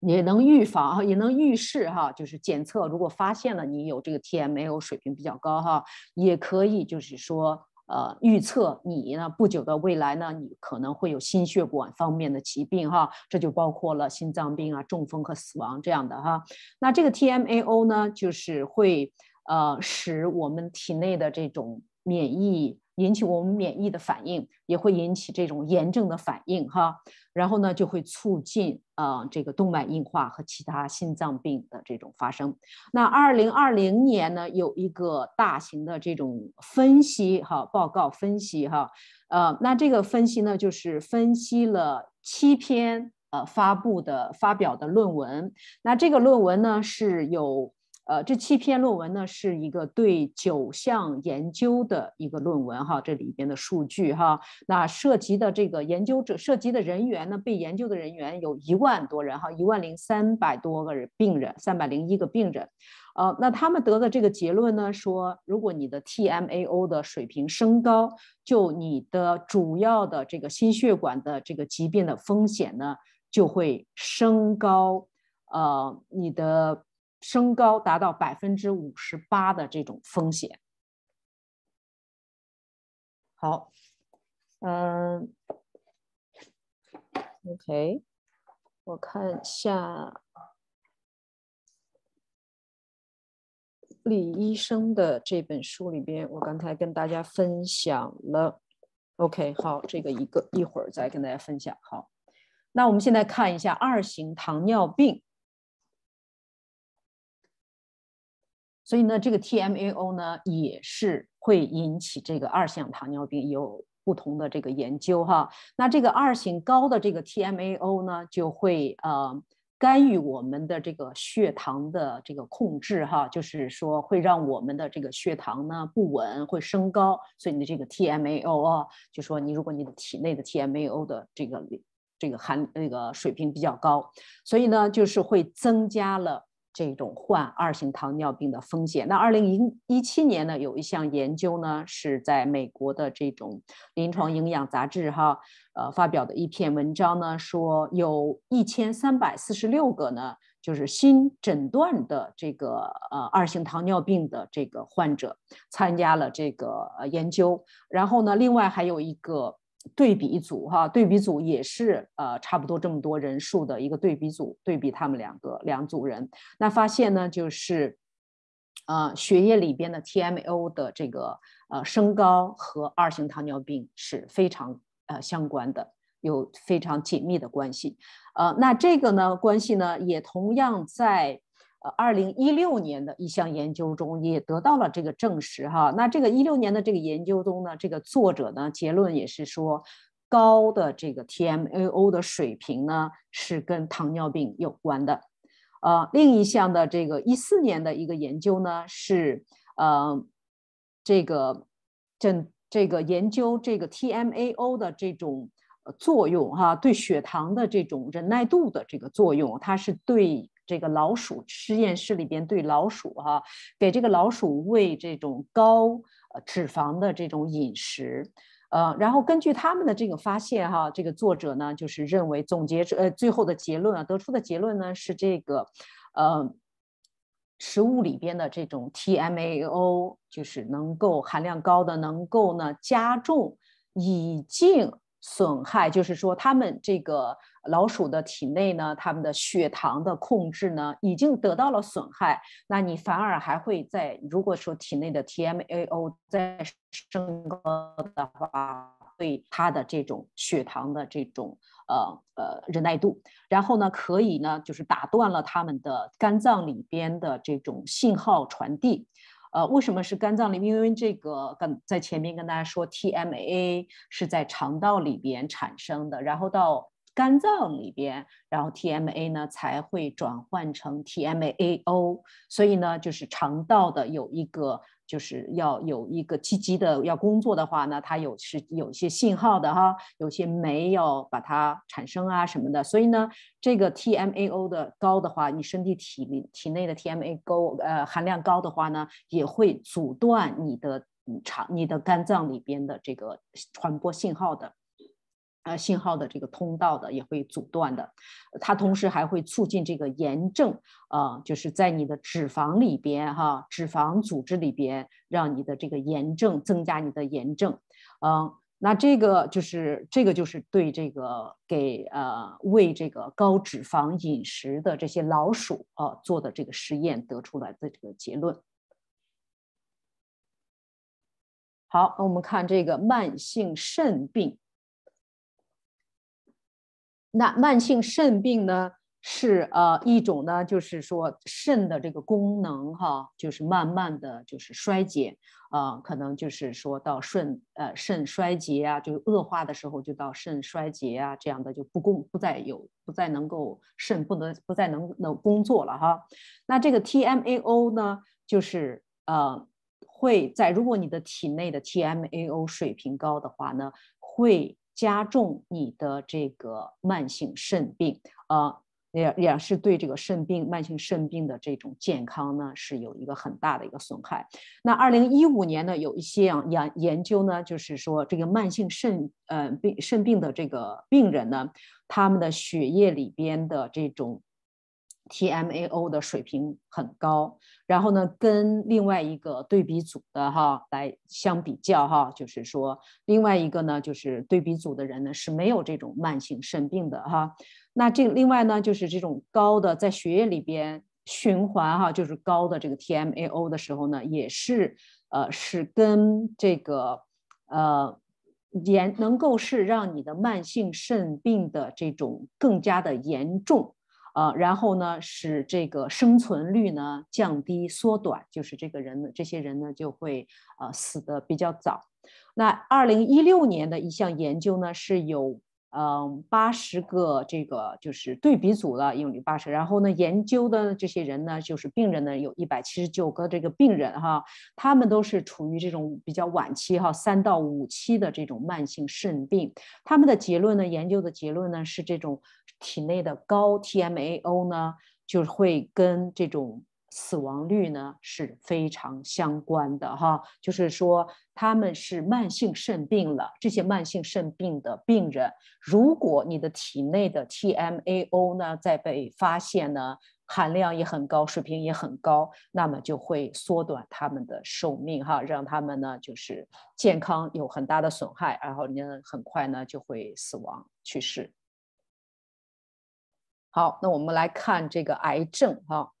也能预防哈，也能预示哈，就是检测如果发现了你有这个 TMAO 水平比较高哈，也可以就是说呃预测你呢不久的未来呢，你可能会有心血管方面的疾病哈，这就包括了心脏病啊、中风和死亡这样的哈。那这个 TMAO 呢，就是会呃使我们体内的这种免疫。引起我们免疫的反应，也会引起这种炎症的反应，哈。然后呢，就会促进啊这个动脉硬化和其他心脏病的这种发生。那二零二零年呢，有一个大型的这种分析，哈，报告分析，哈，呃，那这个分析呢，就是分析了七篇呃发布的发表的论文。那这个论文呢，是有。呃，这七篇论文呢，是一个对九项研究的一个论文哈，这里边的数据哈，那涉及的这个研究者涉及的人员呢，被研究的人员有一万多人哈，一万零三百多个人，病人三百零一个病人，呃，那他们得的这个结论呢，说如果你的 TMAO 的水平升高，就你的主要的这个心血管的这个疾病的风险呢就会升高，呃，你的。升高达到百分之五十八的这种风险。好，嗯，OK，我看一下李医生的这本书里边，我刚才跟大家分享了。OK，好，这个一个一会儿再跟大家分享。好，那我们现在看一下二型糖尿病。所以呢，这个 TMAO 呢也是会引起这个二型糖尿病，有不同的这个研究哈。那这个二型高的这个 TMAO 呢，就会呃干预我们的这个血糖的这个控制哈，就是说会让我们的这个血糖呢不稳，会升高。所以你的这个 TMAO 啊，就说你如果你的体内的 TMAO 的这个这个含那个水平比较高，所以呢就是会增加了。这种患二型糖尿病的风险。那二零零一七年呢，有一项研究呢是在美国的这种临床营养杂志哈，呃，发表的一篇文章呢，说有一千三百四十六个呢，就是新诊断的这个呃二型糖尿病的这个患者参加了这个研究，然后呢，另外还有一个。对比组哈，对比组也是呃差不多这么多人数的一个对比组，对比他们两个两组人，那发现呢就是，呃血液里边的 TMO 的这个呃升高和二型糖尿病是非常呃相关的，有非常紧密的关系，呃那这个呢关系呢也同样在。二零一六年的一项研究中也得到了这个证实哈。那这个一六年的这个研究中呢，这个作者呢结论也是说，高的这个 TMAO 的水平呢是跟糖尿病有关的。呃，另一项的这个一四年的一个研究呢是呃这个证这个研究这个 TMAO 的这种作用哈，对血糖的这种忍耐度的这个作用，它是对。这个老鼠实验室里边对老鼠哈，给这个老鼠喂这种高呃脂肪的这种饮食，呃，然后根据他们的这个发现哈，这个作者呢就是认为总结呃最后的结论啊，得出的结论呢是这个，呃，食物里边的这种 TMAO 就是能够含量高的，能够呢加重已经损害，就是说他们这个。老鼠的体内呢，它们的血糖的控制呢，已经得到了损害。那你反而还会在如果说体内的 TMAO 在升高的话，对它的这种血糖的这种呃呃忍耐度，然后呢，可以呢就是打断了它们的肝脏里边的这种信号传递。呃，为什么是肝脏里？因为这个跟在前面跟大家说，TMA 是在肠道里边产生的，然后到。肝脏里边，然后 TMA 呢才会转换成 TMAO，所以呢，就是肠道的有一个，就是要有一个积极的要工作的话，呢，它有是有一些信号的哈，有些酶要把它产生啊什么的。所以呢，这个 TMAO 的高的话，你身体体里体内的 TMA 高，呃，含量高的话呢，也会阻断你的肠、你的肝脏里边的这个传播信号的。呃，信号的这个通道的也会阻断的，它同时还会促进这个炎症，啊，就是在你的脂肪里边哈，脂肪组织里边，让你的这个炎症增加，你的炎症，嗯，那这个就是这个就是对这个给呃喂这个高脂肪饮食的这些老鼠呃做的这个实验得出来的这个结论。好，那我们看这个慢性肾病。那慢性肾病呢，是呃一种呢，就是说肾的这个功能哈，就是慢慢的就是衰竭啊，可能就是说到肾呃肾衰竭啊，就恶化的时候就到肾衰竭啊这样的就不工不再有不再能够肾不能不再能能工作了哈。那这个 TMAO 呢，就是呃会在如果你的体内的 TMAO 水平高的话呢，会。加重你的这个慢性肾病，呃，也也是对这个肾病、慢性肾病的这种健康呢，是有一个很大的一个损害。那二零一五年呢，有一些研研研究呢，就是说这个慢性肾呃病肾病的这个病人呢，他们的血液里边的这种。TMAO 的水平很高，然后呢，跟另外一个对比组的哈来相比较哈，就是说另外一个呢，就是对比组的人呢是没有这种慢性肾病的哈。那这另外呢，就是这种高的在血液里边循环哈，就是高的这个 TMAO 的时候呢，也是呃是跟这个呃严能够是让你的慢性肾病的这种更加的严重。呃，然后呢，使这个生存率呢降低、缩短，就是这个人呢、这些人呢就会呃死的比较早。那二零一六年的一项研究呢，是有嗯，八十个这个就是对比组了，用了八十。然后呢，研究的这些人呢，就是病人呢，有一百七十九个这个病人哈，他们都是处于这种比较晚期哈，三到五期的这种慢性肾病。他们的结论呢，研究的结论呢是这种体内的高 TMAO 呢，就是会跟这种。死亡率呢是非常相关的哈，就是说他们是慢性肾病了，这些慢性肾病的病人，如果你的体内的 TMAO 呢在被发现呢，含量也很高，水平也很高，那么就会缩短他们的寿命哈，让他们呢就是健康有很大的损害，然后呢很快呢就会死亡去世。好，那我们来看这个癌症哈。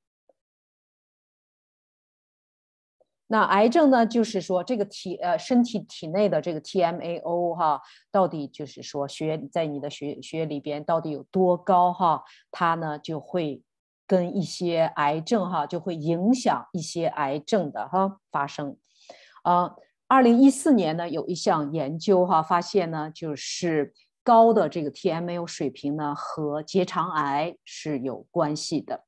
那癌症呢，就是说这个体呃身体体内的这个 TMAO 哈，到底就是说血在你的血血里边到底有多高哈，它呢就会跟一些癌症哈，就会影响一些癌症的哈发生。呃，二零一四年呢有一项研究哈，发现呢就是高的这个 TMAO 水平呢和结肠癌是有关系的。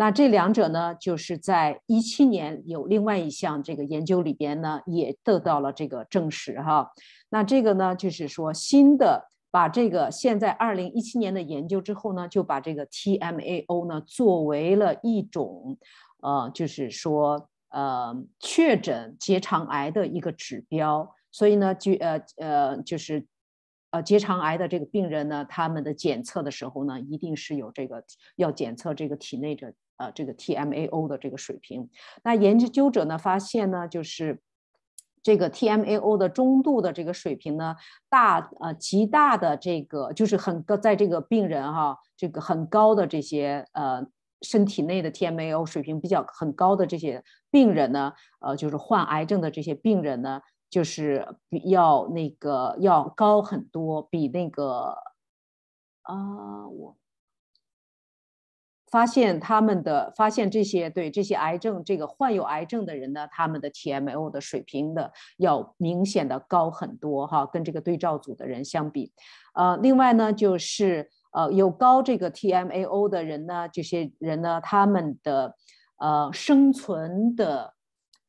那这两者呢，就是在一七年有另外一项这个研究里边呢，也得到了这个证实哈。那这个呢，就是说新的把这个现在二零一七年的研究之后呢，就把这个 TMAO 呢作为了一种，呃，就是说呃确诊结肠癌的一个指标。所以呢，就呃呃就是呃结肠癌的这个病人呢，他们的检测的时候呢，一定是有这个要检测这个体内的。呃，这个 TMAO 的这个水平，那研究者呢发现呢，就是这个 TMAO 的中度的这个水平呢，大呃极大的这个就是很高，在这个病人哈，这个很高的这些呃身体内的 TMAO 水平比较很高的这些病人呢，呃，就是患癌症的这些病人呢，就是要那个要高很多，比那个啊我。发现他们的发现这些对这些癌症这个患有癌症的人呢，他们的 t m o 的水平的要明显的高很多哈，跟这个对照组的人相比。呃，另外呢，就是呃有高这个 TMAO 的人呢，这些人呢，他们的呃生存的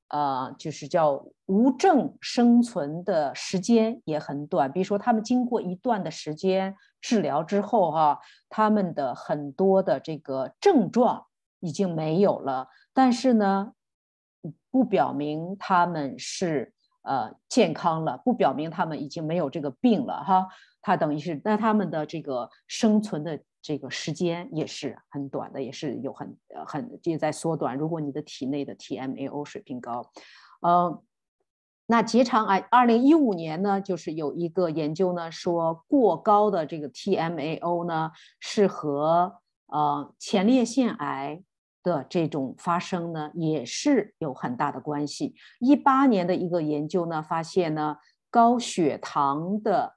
呃就是叫无证生存的时间也很短，比如说他们经过一段的时间。治疗之后哈，他们的很多的这个症状已经没有了，但是呢，不表明他们是呃健康了，不表明他们已经没有这个病了哈。他等于是，那他们的这个生存的这个时间也是很短的，也是有很很也在缩短。如果你的体内的 TMAO 水平高，呃。那结肠癌，二零一五年呢，就是有一个研究呢，说过高的这个 TMAO 呢，是和呃前列腺癌的这种发生呢，也是有很大的关系。一八年的一个研究呢，发现呢，高血糖的，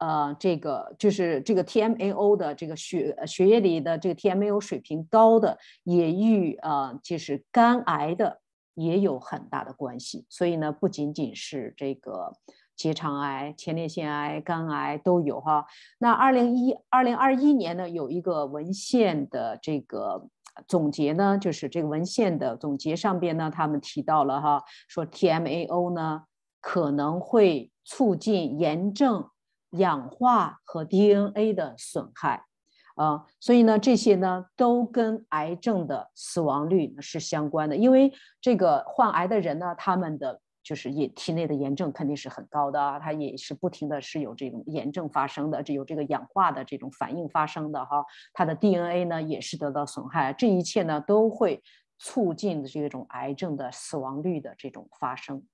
呃，这个就是这个 TMAO 的这个血血液里的这个 TMAO 水平高的，也与呃，就是肝癌的。也有很大的关系，所以呢，不仅仅是这个结肠癌、前列腺癌、肝癌都有哈。那二零一二零二一年呢，有一个文献的这个总结呢，就是这个文献的总结上边呢，他们提到了哈，说 TMAO 呢可能会促进炎症、氧化和 DNA 的损害。啊，所以呢，这些呢都跟癌症的死亡率呢是相关的，因为这个患癌的人呢，他们的就是也体内的炎症肯定是很高的，他也是不停的是有这种炎症发生的，这有这个氧化的这种反应发生的哈，他的 DNA 呢也是得到损害，这一切呢都会促进的这种癌症的死亡率的这种发生。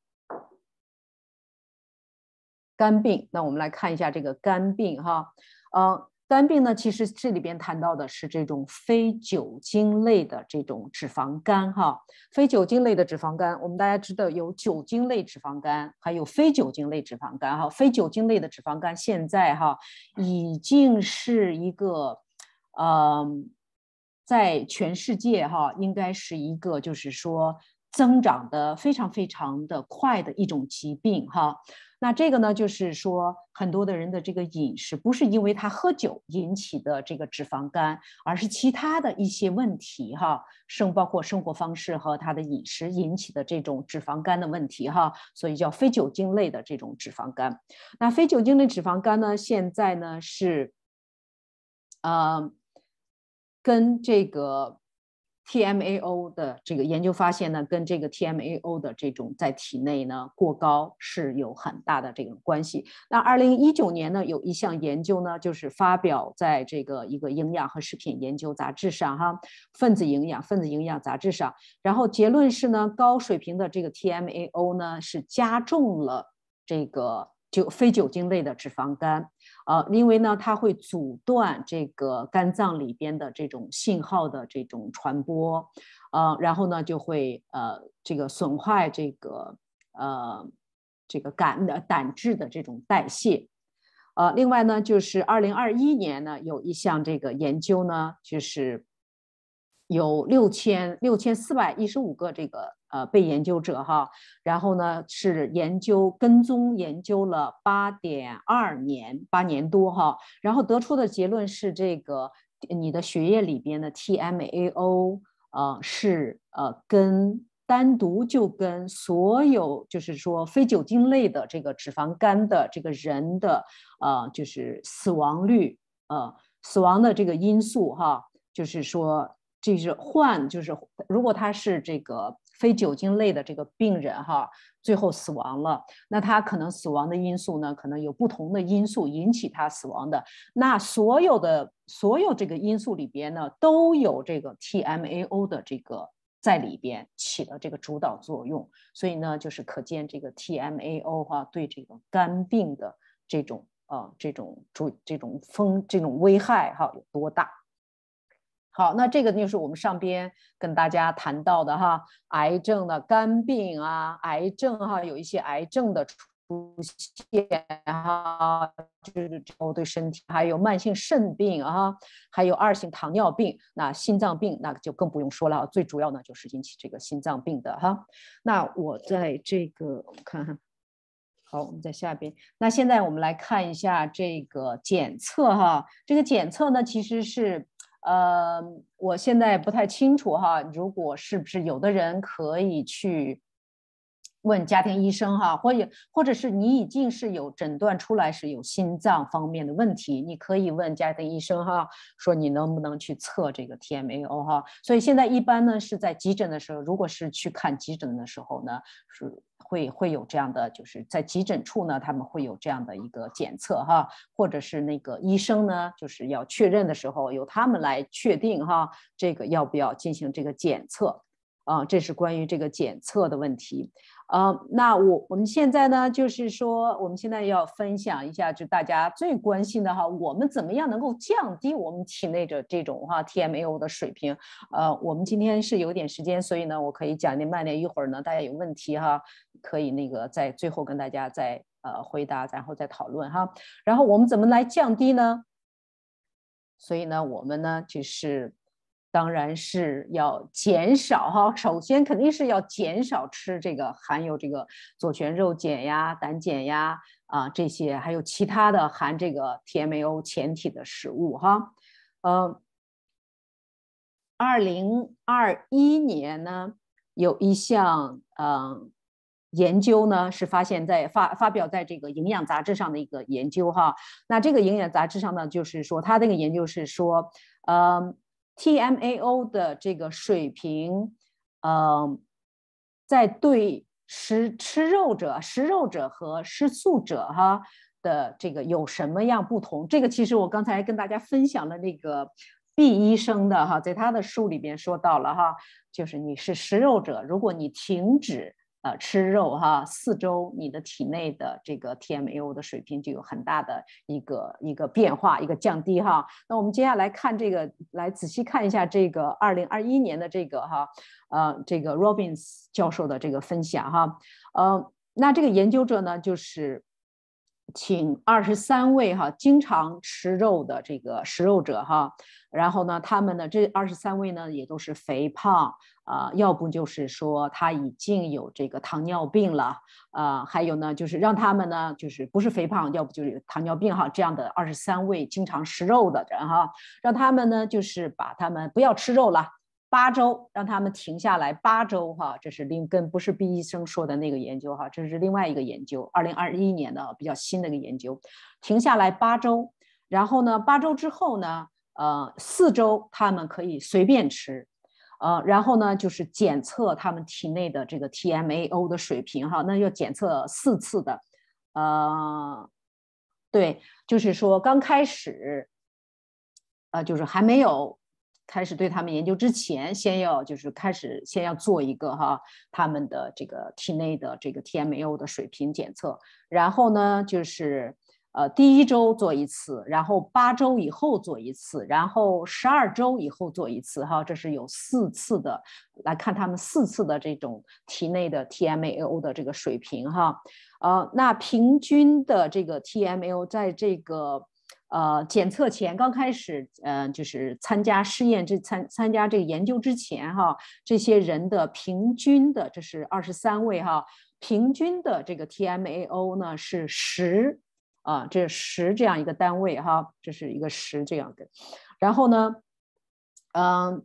肝病，那我们来看一下这个肝病哈，嗯。肝病呢，其实这里边谈到的是这种非酒精类的这种脂肪肝，哈，非酒精类的脂肪肝。我们大家知道有酒精类脂肪肝，还有非酒精类脂肪肝，哈，非酒精类的脂肪肝现在哈，已经是一个，嗯，在全世界哈，应该是一个就是说增长的非常非常的快的一种疾病，哈。那这个呢，就是说很多的人的这个饮食不是因为他喝酒引起的这个脂肪肝，而是其他的一些问题哈，生包括生活方式和他的饮食引起的这种脂肪肝的问题哈，所以叫非酒精类的这种脂肪肝。那非酒精类脂肪肝呢，现在呢是，呃，跟这个。TMAO 的这个研究发现呢，跟这个 TMAO 的这种在体内呢过高是有很大的这种关系。那二零一九年呢，有一项研究呢，就是发表在这个一个营养和食品研究杂志上哈，分子营养分子营养杂志上，然后结论是呢，高水平的这个 TMAO 呢是加重了这个酒非酒精类的脂肪肝。呃，因为呢，它会阻断这个肝脏里边的这种信号的这种传播，呃，然后呢，就会呃，这个损坏这个呃，这个肝的胆汁的这种代谢，呃，另外呢，就是二零二一年呢，有一项这个研究呢，就是有六千六千四百一十五个这个。呃，被研究者哈，然后呢是研究跟踪研究了八点二年八年多哈，然后得出的结论是这个你的血液里边的 TMAO 呃是呃跟单独就跟所有就是说非酒精类的这个脂肪肝的这个人的呃就是死亡率呃死亡的这个因素哈，就是说这是患就是如果他是这个。非酒精类的这个病人哈，最后死亡了。那他可能死亡的因素呢，可能有不同的因素引起他死亡的。那所有的所有这个因素里边呢，都有这个 TMAO 的这个在里边起了这个主导作用。所以呢，就是可见这个 TMAO 哈，对这个肝病的这种呃这种主这种风这种危害哈有多大。好，那这个就是我们上边跟大家谈到的哈，癌症的肝病啊，癌症哈有一些癌症的出现，哈、就是之后对身体还有慢性肾病啊，还有二型糖尿病，那心脏病那就更不用说了，最主要呢就是引起这个心脏病的哈。那我在这个我们看看，好，我们在下边。那现在我们来看一下这个检测哈，这个检测呢其实是。呃，我现在不太清楚哈，如果是不是有的人可以去问家庭医生哈，或者或者是你已经是有诊断出来是有心脏方面的问题，你可以问家庭医生哈，说你能不能去测这个 TMO a 哈，所以现在一般呢是在急诊的时候，如果是去看急诊的时候呢是。会会有这样的，就是在急诊处呢，他们会有这样的一个检测哈，或者是那个医生呢，就是要确认的时候由他们来确定哈，这个要不要进行这个检测啊？这是关于这个检测的问题啊。那我我们现在呢，就是说我们现在要分享一下，就大家最关心的哈，我们怎么样能够降低我们体内的这种哈 T M a O 的水平？呃，我们今天是有点时间，所以呢，我可以讲得慢点，一会儿呢，大家有问题哈。可以那个在最后跟大家再呃回答，然后再讨论哈。然后我们怎么来降低呢？所以呢，我们呢就是当然是要减少哈。首先肯定是要减少吃这个含有这个左旋肉碱呀、胆碱呀啊这些，还有其他的含这个 TMAO 前体的食物哈。嗯，二零二一年呢有一项嗯。研究呢是发现，在发发表在这个营养杂志上的一个研究哈。那这个营养杂志上呢，就是说他那个研究是说，嗯，TMAO 的这个水平，嗯，在对食吃肉者、食肉者和食素者哈的这个有什么样不同？这个其实我刚才跟大家分享了那个 B 医生的哈，在他的书里边说到了哈，就是你是食肉者，如果你停止。呃，吃肉哈，四周你的体内的这个 TMAO 的水平就有很大的一个一个变化，一个降低哈。那我们接下来看这个，来仔细看一下这个二零二一年的这个哈，呃，这个 Robins 教授的这个分享哈，呃，那这个研究者呢就是。请二十三位哈，经常吃肉的这个食肉者哈，然后呢，他们呢，这二十三位呢也都是肥胖啊，要不就是说他已经有这个糖尿病了啊，还有呢，就是让他们呢，就是不是肥胖，要不就是糖尿病哈，这样的二十三位经常食肉的人哈，让他们呢，就是把他们不要吃肉了。八周让他们停下来八周哈，这是另跟不是毕医生说的那个研究哈，这是另外一个研究，二零二一年的比较新的一个研究，停下来八周，然后呢，八周之后呢，呃，四周他们可以随便吃，呃，然后呢就是检测他们体内的这个 TMAO 的水平哈，那要检测四次的，呃，对，就是说刚开始，呃，就是还没有。开始对他们研究之前，先要就是开始先要做一个哈，他们的这个体内的这个 TMAO 的水平检测。然后呢，就是呃第一周做一次，然后八周以后做一次，然后十二周以后做一次哈，这是有四次的来看他们四次的这种体内的 TMAO 的这个水平哈。呃，那平均的这个 TMAO 在这个。呃，检测前刚开始，呃，就是参加试验这参参加这个研究之前哈，这些人的平均的这是二十三位哈，平均的这个 TMAO 呢是十啊，这十这样一个单位哈，这是一个十这样的。然后呢，嗯，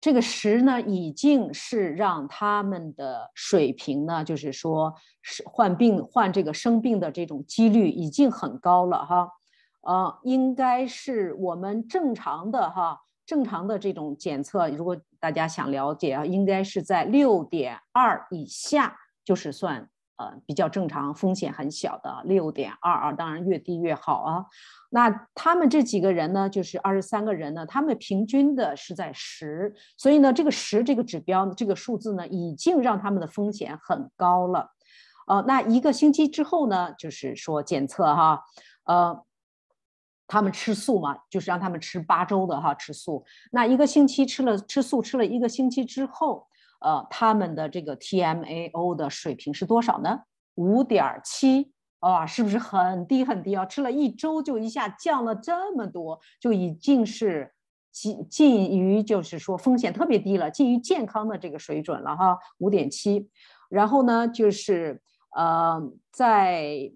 这个十呢已经是让他们的水平呢，就是说是患病患这个生病的这种几率已经很高了哈。呃，应该是我们正常的哈，正常的这种检测，如果大家想了解啊，应该是在六点二以下，就是算呃比较正常，风险很小的六点二啊。当然越低越好啊。那他们这几个人呢，就是二十三个人呢，他们平均的是在十，所以呢，这个十这个指标这个数字呢，已经让他们的风险很高了。呃，那一个星期之后呢，就是说检测哈，呃。他们吃素嘛，就是让他们吃八周的哈，吃素。那一个星期吃了吃素，吃了一个星期之后，呃，他们的这个 TMAO 的水平是多少呢？五点七，哇，是不是很低很低啊？吃了一周就一下降了这么多，就已经是近近于就是说风险特别低了，近于健康的这个水准了哈，五点七。然后呢，就是呃，在。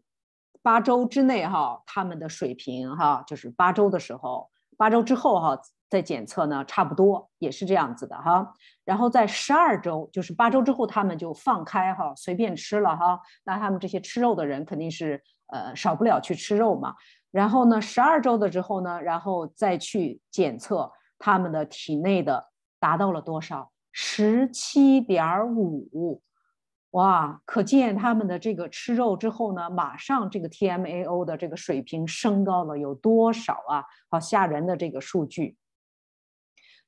八周之内哈，他们的水平哈，就是八周的时候，八周之后哈，再检测呢，差不多也是这样子的哈。然后在十二周，就是八周之后，他们就放开哈，随便吃了哈。那他们这些吃肉的人肯定是呃，少不了去吃肉嘛。然后呢，十二周的之后呢，然后再去检测他们的体内的达到了多少，十七点五。哇，可见他们的这个吃肉之后呢，马上这个 TMAO 的这个水平升高了有多少啊？好吓人的这个数据。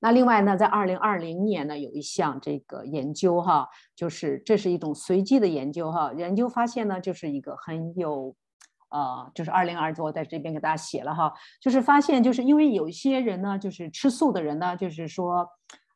那另外呢，在二零二零年呢，有一项这个研究哈，就是这是一种随机的研究哈，研究发现呢，就是一个很有，呃，就是二零二，我在这边给大家写了哈，就是发现就是因为有些人呢，就是吃素的人呢，就是说，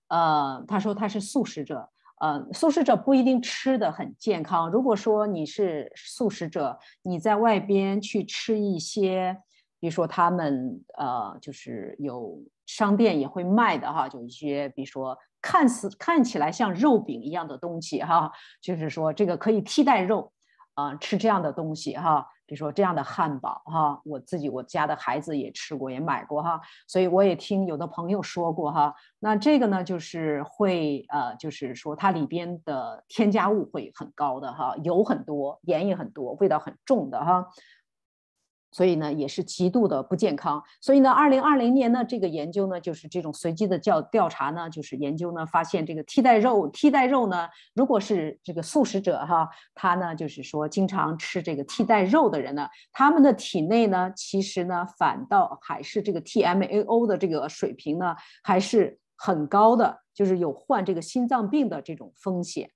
呃，他说他是素食者。呃，素食者不一定吃的很健康。如果说你是素食者，你在外边去吃一些，比如说他们呃，就是有商店也会卖的哈，就一些比如说看似看起来像肉饼一样的东西哈，就是说这个可以替代肉啊，吃这样的东西哈。比如说这样的汉堡哈，我自己我家的孩子也吃过，也买过哈，所以我也听有的朋友说过哈，那这个呢就是会呃，就是说它里边的添加物会很高的哈，油很多，盐也很多，味道很重的哈。所以呢，也是极度的不健康。所以呢，二零二零年呢，这个研究呢，就是这种随机的调调查呢，就是研究呢，发现这个替代肉替代肉呢，如果是这个素食者哈，他呢就是说经常吃这个替代肉的人呢，他们的体内呢，其实呢反倒还是这个 TMAO 的这个水平呢还是很高的，就是有患这个心脏病的这种风险。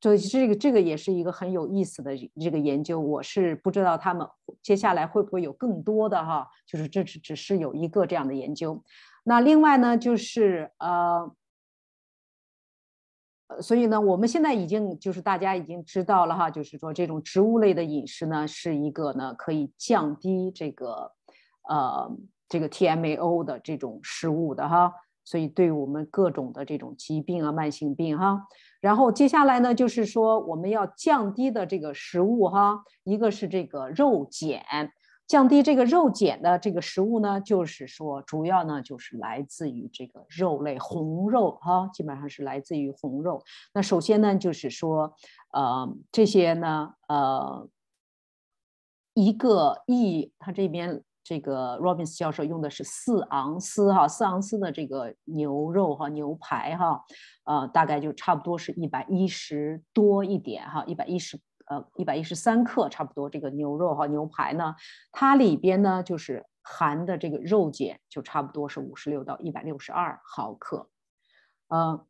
所以这个这个也是一个很有意思的这个研究，我是不知道他们接下来会不会有更多的哈，就是这只只是有一个这样的研究。那另外呢，就是呃，所以呢，我们现在已经就是大家已经知道了哈，就是说这种植物类的饮食呢，是一个呢可以降低这个呃这个 TMAO 的这种食物的哈。所以，对我们各种的这种疾病啊，慢性病哈，然后接下来呢，就是说我们要降低的这个食物哈，一个是这个肉碱，降低这个肉碱的这个食物呢，就是说主要呢就是来自于这个肉类红肉哈，基本上是来自于红肉。那首先呢，就是说，呃，这些呢，呃，一个亿，它这边。这个 Robbins 教授用的是四盎司哈，四盎司的这个牛肉哈牛排哈，呃，大概就差不多是一百一十多一点哈，一百一十呃一百一十三克，差不多这个牛肉哈牛排呢，它里边呢就是含的这个肉碱就差不多是五十六到一百六十二毫克，呃，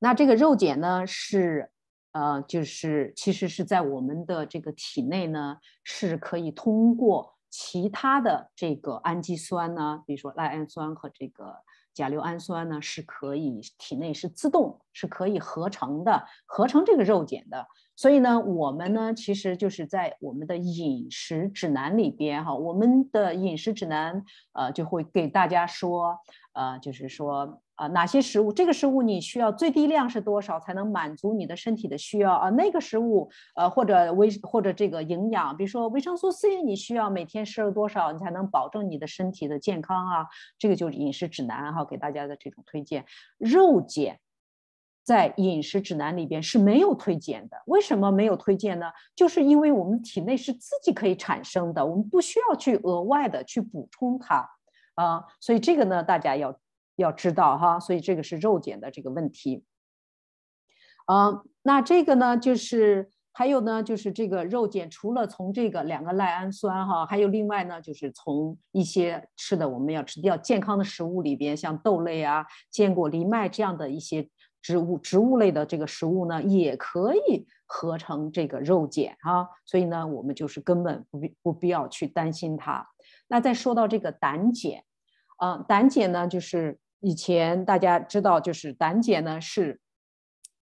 那这个肉碱呢是。呃，就是其实是在我们的这个体内呢，是可以通过其他的这个氨基酸呢，比如说赖氨酸和这个甲硫氨酸呢，是可以体内是自动是可以合成的，合成这个肉碱的。所以呢，我们呢，其实就是在我们的饮食指南里边，哈，我们的饮食指南，呃，就会给大家说，呃，就是说，呃，哪些食物，这个食物你需要最低量是多少才能满足你的身体的需要？啊，那个食物，呃，或者维或者这个营养，比如说维生素 C，你需要每天摄入多少，你才能保证你的身体的健康啊？这个就是饮食指南哈，给大家的这种推荐，肉碱。在饮食指南里边是没有推荐的，为什么没有推荐呢？就是因为我们体内是自己可以产生的，我们不需要去额外的去补充它，啊，所以这个呢，大家要要知道哈，所以这个是肉碱的这个问题。啊，那这个呢，就是还有呢，就是这个肉碱除了从这个两个赖氨酸哈，还有另外呢，就是从一些吃的，我们要吃比较健康的食物里边，像豆类啊、坚果、藜麦这样的一些。植物植物类的这个食物呢，也可以合成这个肉碱啊，所以呢，我们就是根本不必不必要去担心它。那再说到这个胆碱，呃，胆碱呢，就是以前大家知道，就是胆碱呢是。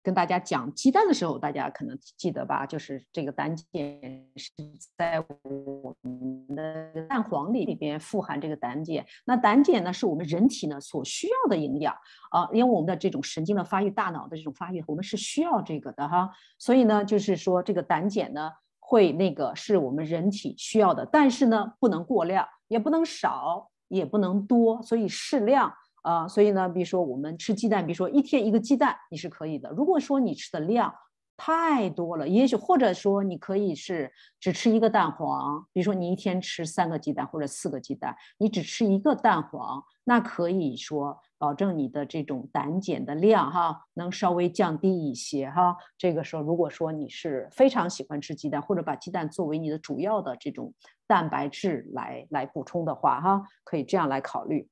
跟大家讲鸡蛋的时候，大家可能记得吧？就是这个胆碱是在我们的蛋黄里里边富含这个胆碱。那胆碱呢，是我们人体呢所需要的营养啊，因为我们的这种神经的发育、大脑的这种发育，我们是需要这个的哈。所以呢，就是说这个胆碱呢，会那个是我们人体需要的，但是呢，不能过量，也不能少，也不能多，所以适量。啊，所以呢，比如说我们吃鸡蛋，比如说一天一个鸡蛋你是可以的。如果说你吃的量太多了，也许或者说你可以是只吃一个蛋黄。比如说你一天吃三个鸡蛋或者四个鸡蛋，你只吃一个蛋黄，那可以说保证你的这种胆碱的量哈，能稍微降低一些哈。这个时候如果说你是非常喜欢吃鸡蛋，或者把鸡蛋作为你的主要的这种蛋白质来来补充的话哈，可以这样来考虑。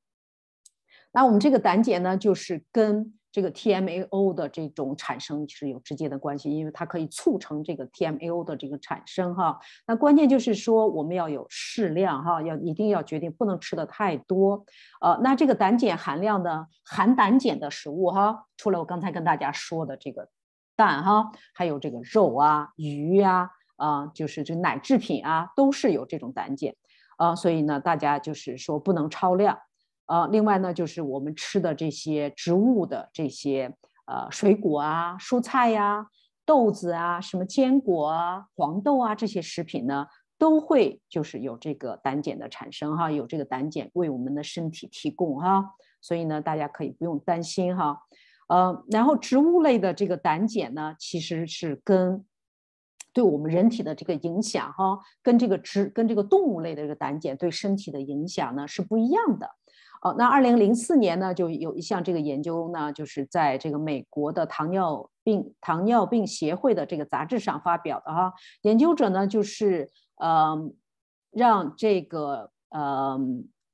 那我们这个胆碱呢，就是跟这个 TMAO 的这种产生是有直接的关系，因为它可以促成这个 TMAO 的这个产生哈。那关键就是说，我们要有适量哈，要一定要决定不能吃的太多。呃，那这个胆碱含量呢，含胆碱的食物哈，除了我刚才跟大家说的这个蛋哈，还有这个肉啊、鱼啊，啊，就是这奶制品啊，都是有这种胆碱。啊，所以呢，大家就是说不能超量。呃，另外呢，就是我们吃的这些植物的这些呃水果啊、蔬菜呀、豆子啊、什么坚果啊、黄豆啊这些食品呢，都会就是有这个胆碱的产生哈，有这个胆碱为我们的身体提供哈，所以呢，大家可以不用担心哈。呃，然后植物类的这个胆碱呢，其实是跟对我们人体的这个影响哈，跟这个植跟这个动物类的这个胆碱对身体的影响呢是不一样的。哦，那二零零四年呢，就有一项这个研究呢，就是在这个美国的糖尿病糖尿病协会的这个杂志上发表的哈。研究者呢，就是呃，让这个呃，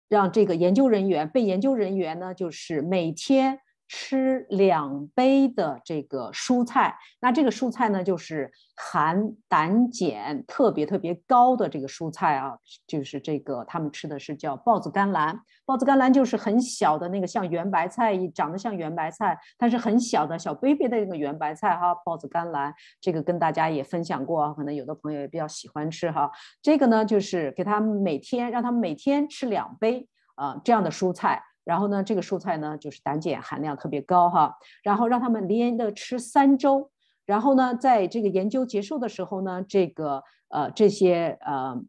让这个研究人员被研究人员呢，就是每天。吃两杯的这个蔬菜，那这个蔬菜呢，就是含胆碱特别特别高的这个蔬菜啊，就是这个他们吃的是叫豹子甘蓝，豹子甘蓝就是很小的那个像圆白菜，长得像圆白菜，但是很小的小 baby 的那个圆白菜哈，豹子甘蓝，这个跟大家也分享过，可能有的朋友也比较喜欢吃哈。这个呢，就是给他们每天，让他们每天吃两杯啊这样的蔬菜。然后呢，这个蔬菜呢，就是胆碱含量特别高哈。然后让他们连着吃三周，然后呢，在这个研究结束的时候呢，这个呃这些呃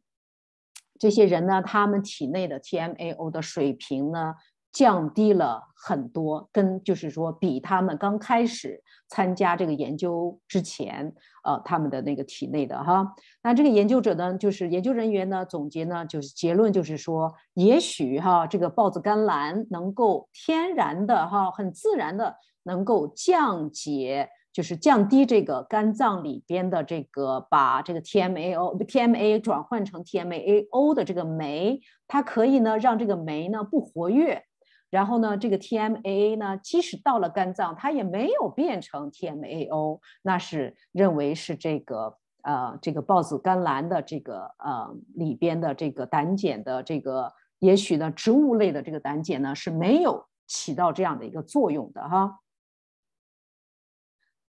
这些人呢，他们体内的 TMAO 的水平呢。降低了很多，跟就是说，比他们刚开始参加这个研究之前，呃，他们的那个体内的哈，那这个研究者呢，就是研究人员呢，总结呢，就是结论就是说，也许哈，这个豹子甘蓝能够天然的哈，很自然的能够降解，就是降低这个肝脏里边的这个把这个 TMAO TMA 转换成 t m a O 的这个酶，它可以呢让这个酶呢不活跃。然后呢，这个 TMAA 呢，即使到了肝脏，它也没有变成 TMAO，那是认为是这个呃，这个孢子甘蓝的这个呃里边的这个胆碱的这个，也许呢，植物类的这个胆碱呢是没有起到这样的一个作用的哈。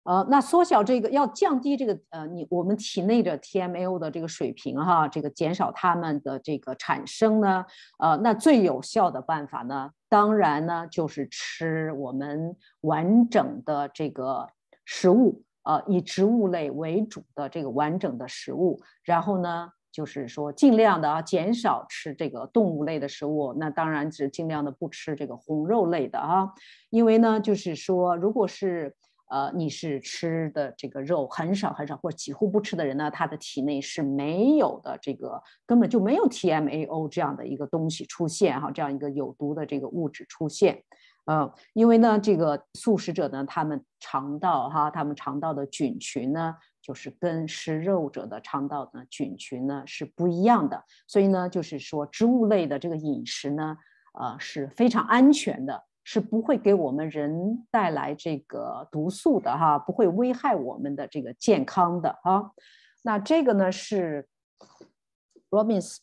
呃，那缩小这个要降低这个呃你我们体内的 TMAO 的这个水平哈，这个减少它们的这个产生呢，呃，那最有效的办法呢？当然呢，就是吃我们完整的这个食物，呃，以植物类为主的这个完整的食物。然后呢，就是说尽量的啊，减少吃这个动物类的食物。那当然，是尽量的不吃这个红肉类的啊，因为呢，就是说，如果是。呃，你是吃的这个肉很少很少，或者几乎不吃的人呢，他的体内是没有的，这个根本就没有 TMAO 这样的一个东西出现哈，这样一个有毒的这个物质出现。呃，因为呢，这个素食者呢，他们肠道哈，他们肠道的菌群呢，就是跟食肉者的肠道的菌群呢是不一样的，所以呢，就是说植物类的这个饮食呢，呃，是非常安全的。是不会给我们人带来这个毒素的哈，不会危害我们的这个健康的哈。那这个呢是，Robins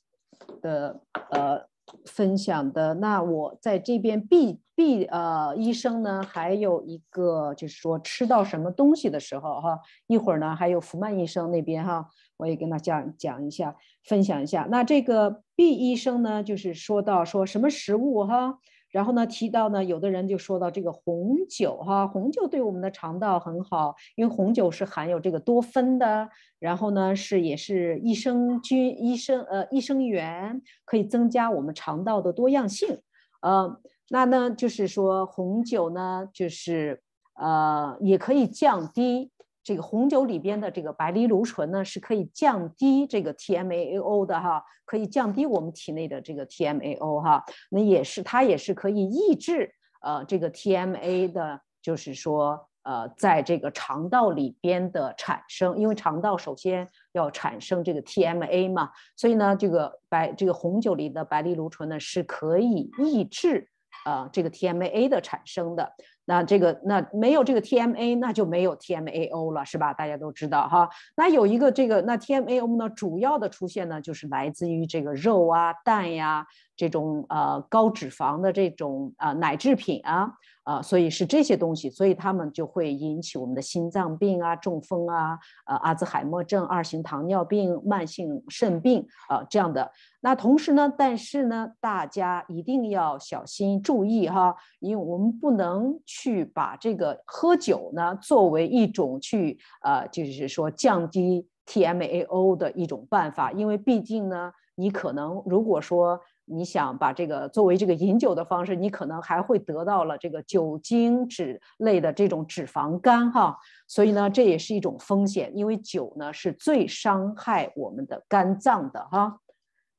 的呃分享的。那我在这边 B B 呃医生呢还有一个就是说吃到什么东西的时候哈，一会儿呢还有福曼医生那边哈，我也跟他讲讲一下，分享一下。那这个 B 医生呢就是说到说什么食物哈。然后呢，提到呢，有的人就说到这个红酒哈，红酒对我们的肠道很好，因为红酒是含有这个多酚的，然后呢是也是益生菌、益生呃益生元，可以增加我们肠道的多样性。呃，那呢就是说红酒呢就是呃也可以降低。这个红酒里边的这个白藜芦醇呢，是可以降低这个 TMAO 的哈，可以降低我们体内的这个 TMAO 哈。那也是它也是可以抑制呃这个 TMA 的，就是说呃在这个肠道里边的产生，因为肠道首先要产生这个 TMA 嘛，所以呢这个白这个红酒里的白藜芦醇呢是可以抑制呃这个 TMA 的产生的。那这个那没有这个 TMA，那就没有 TMAO 了，是吧？大家都知道哈。那有一个这个那 TMAO 呢，主要的出现呢，就是来自于这个肉啊、蛋呀这种呃高脂肪的这种啊奶制品啊。啊，所以是这些东西，所以他们就会引起我们的心脏病啊、中风啊、呃、阿兹海默症、二型糖尿病、慢性肾病啊这样的。那同时呢，但是呢，大家一定要小心注意哈，因为我们不能去把这个喝酒呢作为一种去呃，就是说降低 TMAO 的一种办法，因为毕竟呢，你可能如果说。你想把这个作为这个饮酒的方式，你可能还会得到了这个酒精脂类的这种脂肪肝，哈，所以呢，这也是一种风险，因为酒呢是最伤害我们的肝脏的，哈。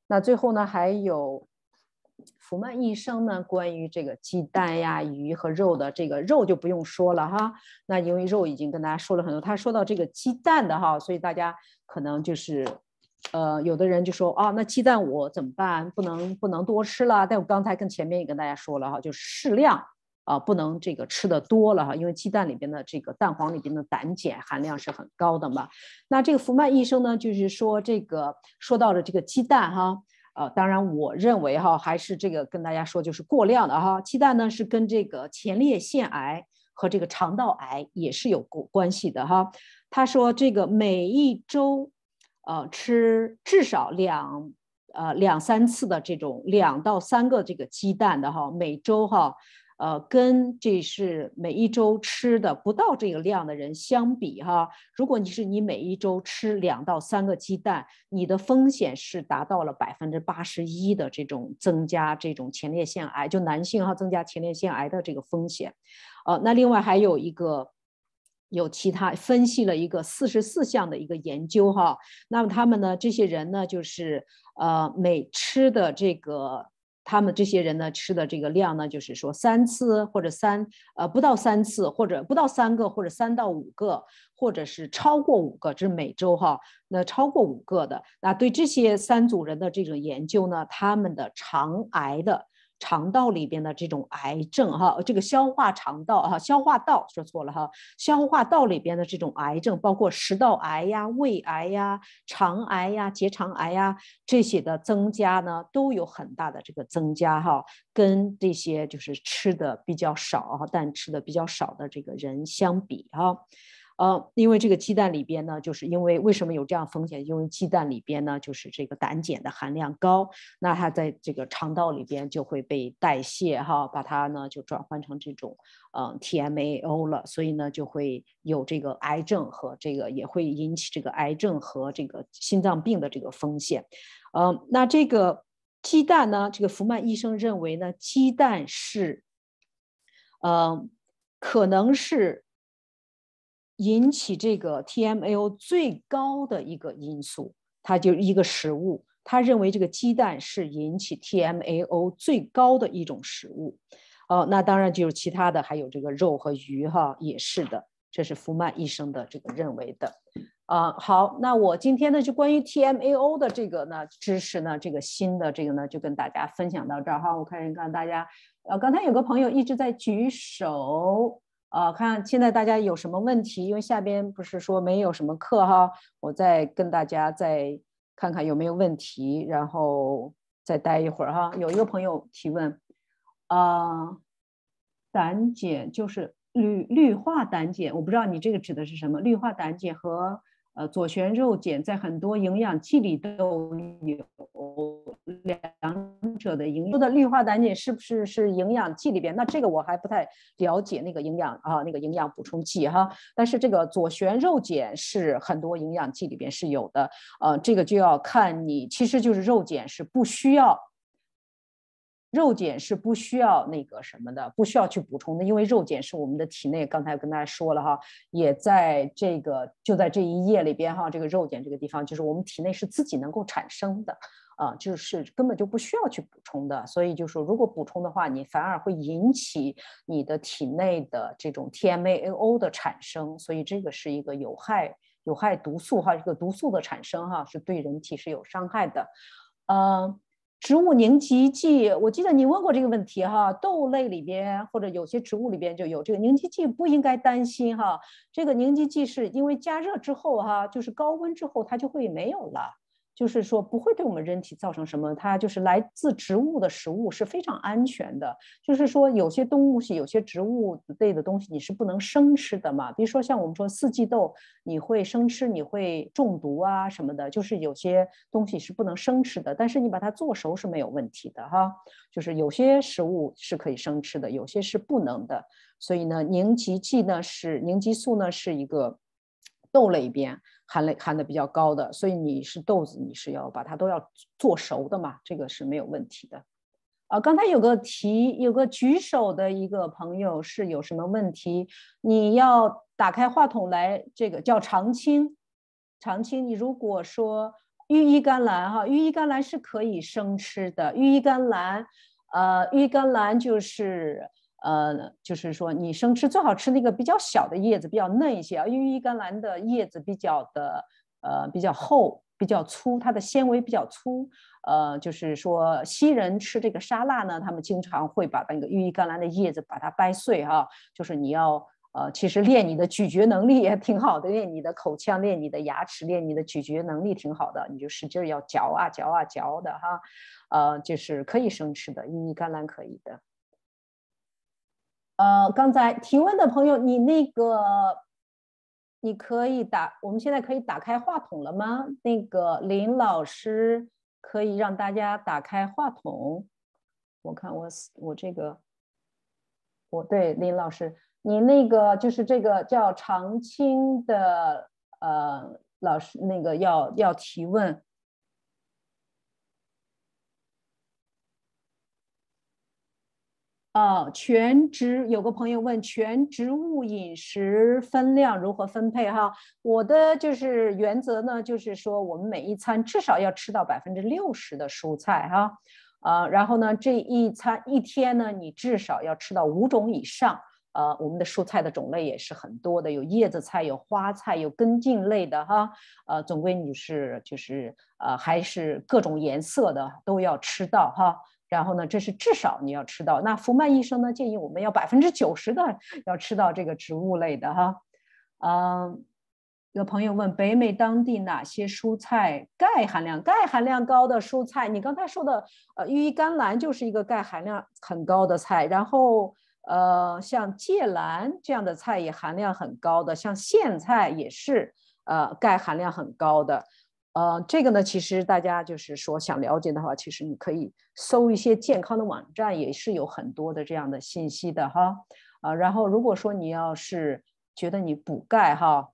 那最后呢，还有福曼医生呢，关于这个鸡蛋呀、鱼和肉的，这个肉就不用说了，哈。那因为肉已经跟大家说了很多，他说到这个鸡蛋的，哈，所以大家可能就是。呃，有的人就说啊，那鸡蛋我怎么办？不能不能多吃了。但我刚才跟前面也跟大家说了哈，就适量啊，不能这个吃的多了哈，因为鸡蛋里边的这个蛋黄里边的胆碱含量是很高的嘛。那这个福曼医生呢，就是说这个说到了这个鸡蛋哈，呃，当然我认为哈，还是这个跟大家说就是过量的哈，鸡蛋呢是跟这个前列腺癌和这个肠道癌也是有关关系的哈。他说这个每一周。呃，吃至少两呃两三次的这种两到三个这个鸡蛋的哈，每周哈，呃，跟这是每一周吃的不到这个量的人相比哈，如果你是你每一周吃两到三个鸡蛋，你的风险是达到了百分之八十一的这种增加这种前列腺癌，就男性哈增加前列腺癌的这个风险，呃，那另外还有一个。有其他分析了一个四十四项的一个研究哈，那么他们呢，这些人呢，就是呃，每吃的这个，他们这些人呢吃的这个量呢，就是说三次或者三呃不到三次或者不到三个或者三到五个或者是超过五个，这是每周哈，那超过五个的，那对这些三组人的这种研究呢，他们的肠癌的。肠道里边的这种癌症，哈，这个消化肠道，哈，消化道说错了，哈，消化道里边的这种癌症，包括食道癌呀、胃癌呀、肠癌呀、结肠癌呀这些的增加呢，都有很大的这个增加，哈，跟这些就是吃的比较少，但吃的比较少的这个人相比，哈。呃，因为这个鸡蛋里边呢，就是因为为什么有这样风险？因为鸡蛋里边呢，就是这个胆碱的含量高，那它在这个肠道里边就会被代谢哈，把它呢就转换成这种嗯 TMAO 了，所以呢就会有这个癌症和这个也会引起这个癌症和这个心脏病的这个风险。嗯，那这个鸡蛋呢，这个福曼医生认为呢，鸡蛋是嗯可能是。引起这个 TMAO 最高的一个因素，它就一个食物。他认为这个鸡蛋是引起 TMAO 最高的一种食物。哦，那当然就是其他的还有这个肉和鱼哈，也是的。这是福曼医生的这个认为的。啊，好，那我今天呢就关于 TMAO 的这个呢知识呢，这个新的这个呢就跟大家分享到这儿哈。我看一看大家，呃，刚才有个朋友一直在举手。啊，看现在大家有什么问题？因为下边不是说没有什么课哈，我再跟大家再看看有没有问题，然后再待一会儿哈。有一个朋友提问，啊，胆碱就是氯氯化胆碱，我不知道你这个指的是什么？氯化胆碱和。呃，左旋肉碱在很多营养剂里都有两者的营养。说的氯化胆碱是不是是营养剂里边？那这个我还不太了解那个营养啊，那个营养补充剂哈。但是这个左旋肉碱是很多营养剂里边是有的，呃，这个就要看你，其实就是肉碱是不需要。肉碱是不需要那个什么的，不需要去补充的，因为肉碱是我们的体内，刚才跟大家说了哈，也在这个就在这一页里边哈，这个肉碱这个地方就是我们体内是自己能够产生的，啊，就是根本就不需要去补充的，所以就说如果补充的话，你反而会引起你的体内的这种 TMAO 的产生，所以这个是一个有害有害毒素哈，这个毒素的产生哈是对人体是有伤害的，嗯。植物凝集剂，我记得你问过这个问题哈。豆类里边或者有些植物里边就有这个凝集剂，不应该担心哈。这个凝集剂是因为加热之后哈，就是高温之后它就会没有了。就是说不会对我们人体造成什么，它就是来自植物的食物是非常安全的。就是说有些东西，有些植物类的东西你是不能生吃的嘛。比如说像我们说四季豆，你会生吃你会中毒啊什么的。就是有些东西是不能生吃的，但是你把它做熟是没有问题的哈。就是有些食物是可以生吃的，有些是不能的。所以呢，凝集剂呢是凝激素呢是一个豆类边。含类含的比较高的，所以你是豆子，你是要把它都要做熟的嘛，这个是没有问题的。啊，刚才有个提，有个举手的一个朋友是有什么问题？你要打开话筒来，这个叫常青，常青，你如果说玉衣甘蓝哈，玉衣甘蓝是可以生吃的，玉衣甘蓝，呃，玉甘蓝就是。呃，就是说你生吃最好吃那个比较小的叶子，比较嫩一些啊。因为羽衣甘蓝的叶子比较的呃比较厚，比较粗，它的纤维比较粗。呃，就是说西人吃这个沙拉呢，他们经常会把那个羽衣甘蓝的叶子把它掰碎啊。就是你要呃，其实练你的咀嚼能力也挺好的，练你的口腔，练你的牙齿，练你的咀嚼能力挺好的。你就使劲儿要嚼啊嚼啊嚼的哈。呃，就是可以生吃的羽衣甘蓝可以的。呃，刚才提问的朋友，你那个，你可以打，我们现在可以打开话筒了吗？那个林老师可以让大家打开话筒。我看我我这个，我对林老师，你那个就是这个叫常青的呃老师，那个要要提问。啊，全职有个朋友问全植物饮食分量如何分配哈？我的就是原则呢，就是说我们每一餐至少要吃到百分之六十的蔬菜哈，啊，然后呢这一餐一天呢你至少要吃到五种以上，呃，我们的蔬菜的种类也是很多的，有叶子菜，有花菜，有根茎类的哈，呃，总归你是就是呃还是各种颜色的都要吃到哈。然后呢，这是至少你要吃到。那福曼医生呢建议我们要百分之九十的要吃到这个植物类的哈。嗯，有朋友问北美当地哪些蔬菜钙含量？钙含量高的蔬菜，你刚才说的呃，羽衣甘蓝就是一个钙含量很高的菜。然后呃，像芥蓝这样的菜也含量很高的，像苋菜也是呃，钙含量很高的。呃，这个呢，其实大家就是说想了解的话，其实你可以搜一些健康的网站，也是有很多的这样的信息的哈。啊，然后如果说你要是觉得你补钙哈，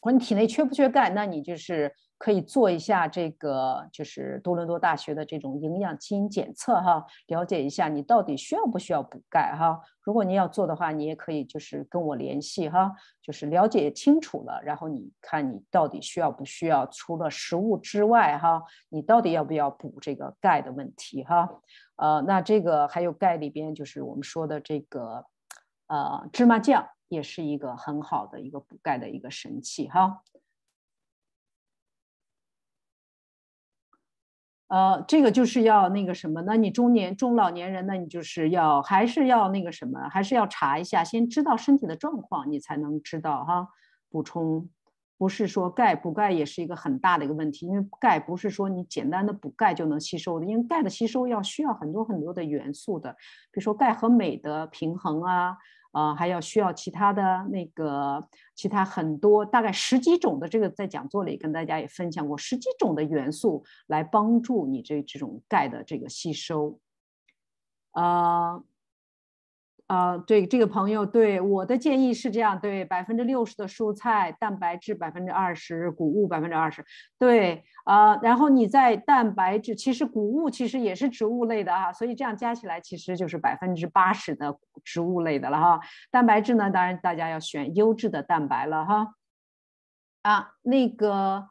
或你体内缺不缺钙，那你就是。可以做一下这个，就是多伦多大学的这种营养基因检测哈，了解一下你到底需要不需要补钙哈。如果您要做的话，你也可以就是跟我联系哈，就是了解清楚了，然后你看你到底需要不需要，除了食物之外哈，你到底要不要补这个钙的问题哈。呃，那这个还有钙里边，就是我们说的这个呃芝麻酱也是一个很好的一个补钙的一个神器哈。呃，这个就是要那个什么？那你中年、中老年人呢？你就是要还是要那个什么？还是要查一下，先知道身体的状况，你才能知道哈。补充不是说钙补钙也是一个很大的一个问题，因为钙不是说你简单的补钙就能吸收的，因为钙的吸收要需要很多很多的元素的，比如说钙和镁的平衡啊，呃，还要需要其他的那个。其他很多大概十几种的这个，在讲座里跟大家也分享过十几种的元素，来帮助你这这种钙的这个吸收，呃。呃，对这个朋友，对我的建议是这样：对，百分之六十的蔬菜，蛋白质百分之二十，谷物百分之二十。对，呃，然后你在蛋白质，其实谷物其实也是植物类的啊，所以这样加起来其实就是百分之八十的植物类的了哈。蛋白质呢，当然大家要选优质的蛋白了哈。啊，那个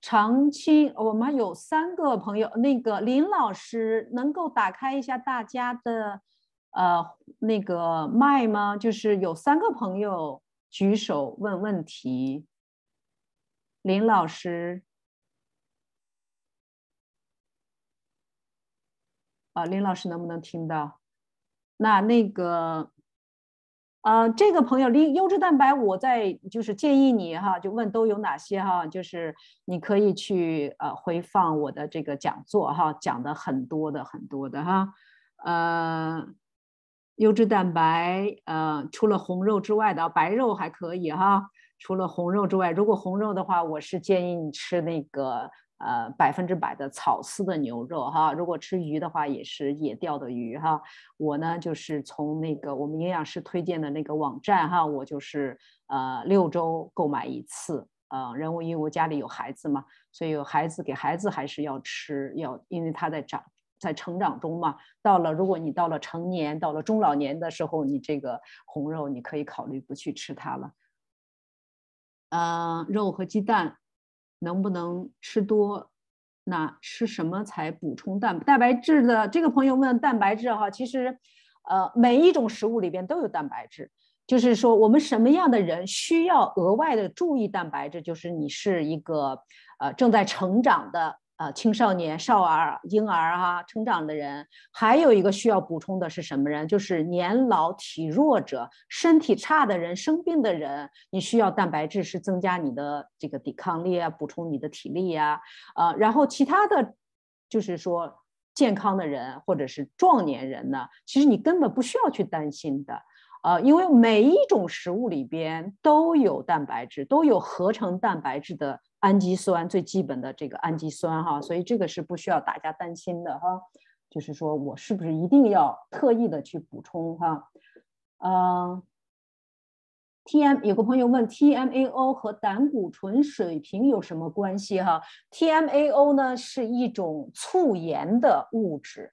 长青，我们有三个朋友，那个林老师能够打开一下大家的。呃，那个麦吗？就是有三个朋友举手问问题，林老师，啊，林老师能不能听到？那那个，啊，这个朋友，林优质蛋白，我在就是建议你哈，就问都有哪些哈？就是你可以去呃回放我的这个讲座哈，讲的很多的很多的哈，呃。优质蛋白，呃，除了红肉之外的白肉还可以哈。除了红肉之外，如果红肉的话，我是建议你吃那个呃百分之百的草饲的牛肉哈。如果吃鱼的话，也是野钓的鱼哈。我呢，就是从那个我们营养师推荐的那个网站哈，我就是呃六周购买一次。呃，然后因为我家里有孩子嘛，所以有孩子给孩子还是要吃，要因为他在长。在成长中嘛，到了如果你到了成年，到了中老年的时候，你这个红肉你可以考虑不去吃它了。呃，肉和鸡蛋能不能吃多？那吃什么才补充蛋蛋白质的？这个朋友问蛋白质哈，其实，呃，每一种食物里边都有蛋白质，就是说我们什么样的人需要额外的注意蛋白质？就是你是一个呃正在成长的。啊，青少年、少儿、婴儿啊，成长的人，还有一个需要补充的是什么人？就是年老体弱者、身体差的人、生病的人，你需要蛋白质是增加你的这个抵抗力啊，补充你的体力呀。啊，然后其他的，就是说健康的人或者是壮年人呢，其实你根本不需要去担心的。啊，因为每一种食物里边都有蛋白质，都有合成蛋白质的。氨基酸最基本的这个氨基酸哈，所以这个是不需要大家担心的哈。就是说我是不是一定要特意的去补充哈？嗯，T M 有个朋友问 T M A O 和胆固醇水平有什么关系哈？T M A O 呢是一种促炎的物质，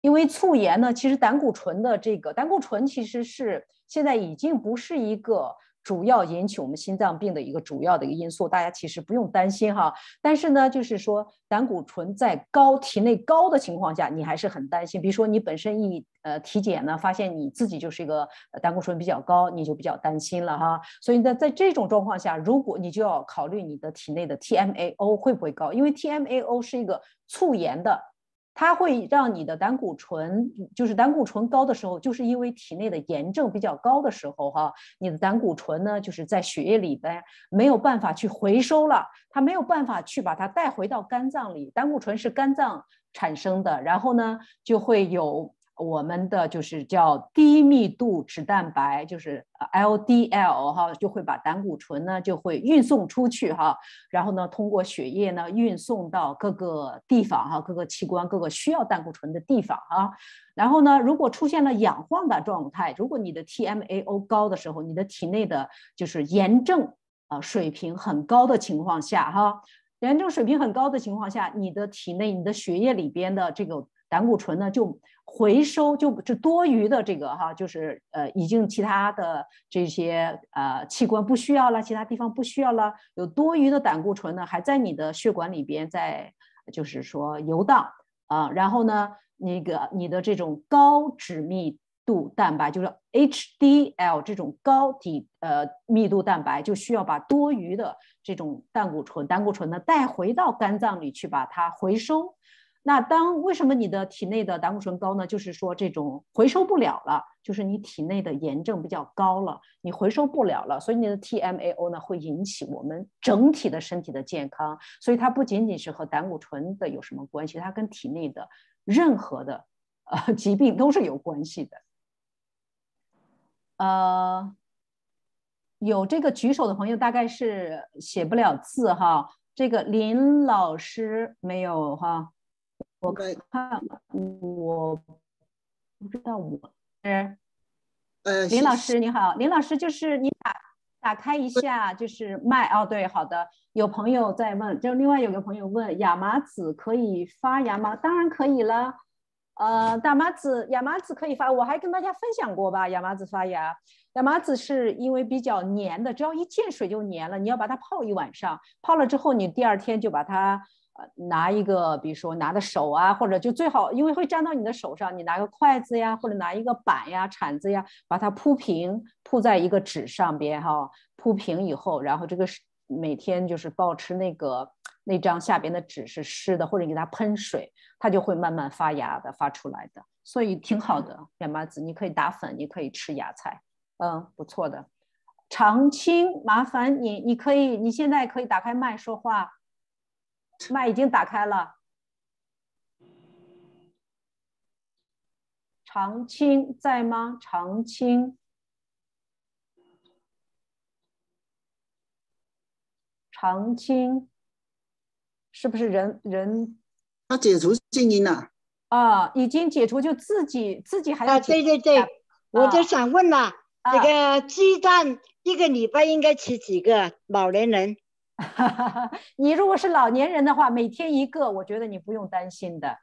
因为促炎呢，其实胆固醇的这个胆固醇其实是现在已经不是一个。主要引起我们心脏病的一个主要的一个因素，大家其实不用担心哈。但是呢，就是说胆固醇在高体内高的情况下，你还是很担心。比如说你本身一呃体检呢，发现你自己就是一个胆固醇比较高，你就比较担心了哈。所以在在这种状况下，如果你就要考虑你的体内的 TMAO 会不会高，因为 TMAO 是一个促炎的。它会让你的胆固醇，就是胆固醇高的时候，就是因为体内的炎症比较高的时候，哈，你的胆固醇呢，就是在血液里边没有办法去回收了，它没有办法去把它带回到肝脏里。胆固醇是肝脏产生的，然后呢，就会有。我们的就是叫低密度脂蛋白，就是 LDL 哈，就会把胆固醇呢就会运送出去哈，然后呢通过血液呢运送到各个地方哈，各个器官、各个需要胆固醇的地方啊。然后呢，如果出现了氧化的状态，如果你的 TMAO 高的时候，你的体内的就是炎症啊水平很高的情况下哈，炎症水平很高的情况下，你的体内、你的血液里边的这个胆固醇呢就。回收就这多余的这个哈，就是呃，已经其他的这些呃器官不需要了，其他地方不需要了，有多余的胆固醇呢，还在你的血管里边在就是说游荡啊。然后呢，那个你的这种高脂密度蛋白，就是 HDL 这种高底呃密度蛋白，就需要把多余的这种胆固醇，胆固醇呢带回到肝脏里去把它回收。那当为什么你的体内的胆固醇高呢？就是说这种回收不了了，就是你体内的炎症比较高了，你回收不了了，所以你的 TMAO 呢会引起我们整体的身体的健康，所以它不仅仅是和胆固醇的有什么关系，它跟体内的任何的呃疾病都是有关系的。呃，有这个举手的朋友大概是写不了字哈，这个林老师没有哈。我看，我不知道我是。呃，林老师你好，林老师就是你打打开一下就是麦哦，对，好的，有朋友在问，就另外有个朋友问，亚麻籽可以发芽吗？当然可以了。呃，大麻籽、亚麻籽可以发，我还跟大家分享过吧？亚麻籽发芽，亚麻籽是因为比较粘的，只要一见水就粘了，你要把它泡一晚上，泡了之后你第二天就把它。拿一个，比如说拿的手啊，或者就最好，因为会粘到你的手上。你拿个筷子呀，或者拿一个板呀、铲子呀，把它铺平，铺在一个纸上边，哈，铺平以后，然后这个每天就是保持那个那张下边的纸是湿的，或者你给它喷水，它就会慢慢发芽的，发出来的，所以挺好的。亚麻籽，你可以打粉，你可以吃芽菜，嗯，不错的。长青，麻烦你，你可以你现在可以打开麦说话。麦已经打开了，长青在吗？长青，长青，是不是人人？他解除静音了？啊，已经解除，就自己自己还要？啊，对对对，我就想问了，这个鸡蛋一个礼拜应该吃几个？老年人？你如果是老年人的话，每天一个，我觉得你不用担心的。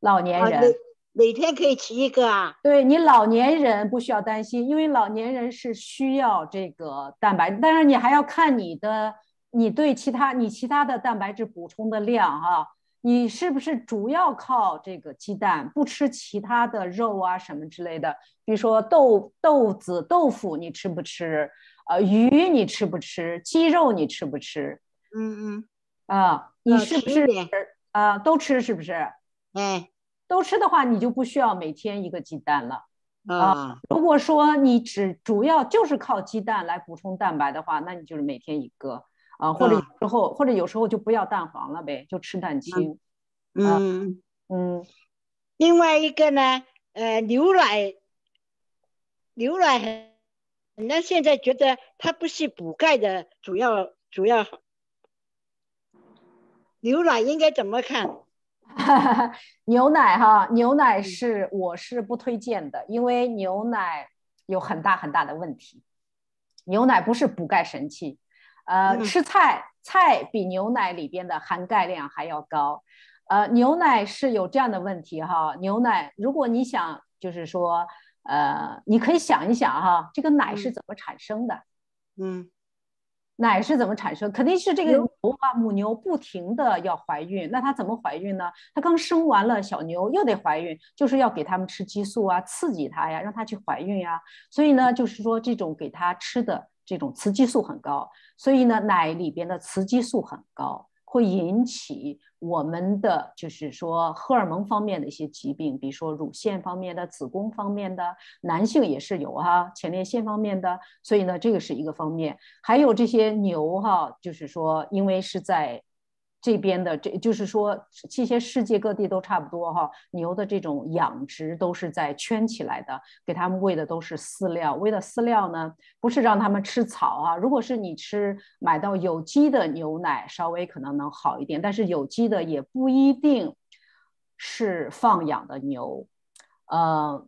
老年人每天可以吃一个啊。对你老年人不需要担心，因为老年人是需要这个蛋白。当然，你还要看你的，你对其他你其他的蛋白质补充的量哈。你是不是主要靠这个鸡蛋，不吃其他的肉啊什么之类的？比如说豆豆子、豆腐，你吃不吃？啊，鱼你吃不吃？鸡肉你吃不吃？嗯嗯，啊，你是不是啊都吃？是不是？哎，都吃的话，你就不需要每天一个鸡蛋了啊。如果说你只主要就是靠鸡蛋来补充蛋白的话，那你就是每天一个啊，或者之后或者有时候就不要蛋黄了呗，就吃蛋清。嗯嗯，另外一个呢，呃，牛奶，牛奶。那现在觉得它不是补钙的主要主要，牛奶应该怎么看？牛奶哈，牛奶是我是不推荐的，因为牛奶有很大很大的问题。牛奶不是补钙神器，呃，吃菜菜比牛奶里边的含钙量还要高。呃，牛奶是有这样的问题哈，牛奶如果你想就是说。呃，你可以想一想哈，这个奶是怎么产生的？嗯，奶是怎么产生？肯定是这个啊，母牛不停的要怀孕，那它怎么怀孕呢？它刚生完了小牛又得怀孕，就是要给它们吃激素啊，刺激它呀，让它去怀孕呀。所以呢，就是说这种给它吃的这种雌激素很高，所以呢，奶里边的雌激素很高。会引起我们的，就是说，荷尔蒙方面的一些疾病，比如说乳腺方面的、子宫方面的，男性也是有哈，前列腺方面的，所以呢，这个是一个方面。还有这些牛哈，就是说，因为是在。这边的这就是说，这些世界各地都差不多哈。牛的这种养殖都是在圈起来的，给他们喂的都是饲料。喂的饲料呢，不是让他们吃草啊。如果是你吃买到有机的牛奶，稍微可能能好一点，但是有机的也不一定是放养的牛，呃。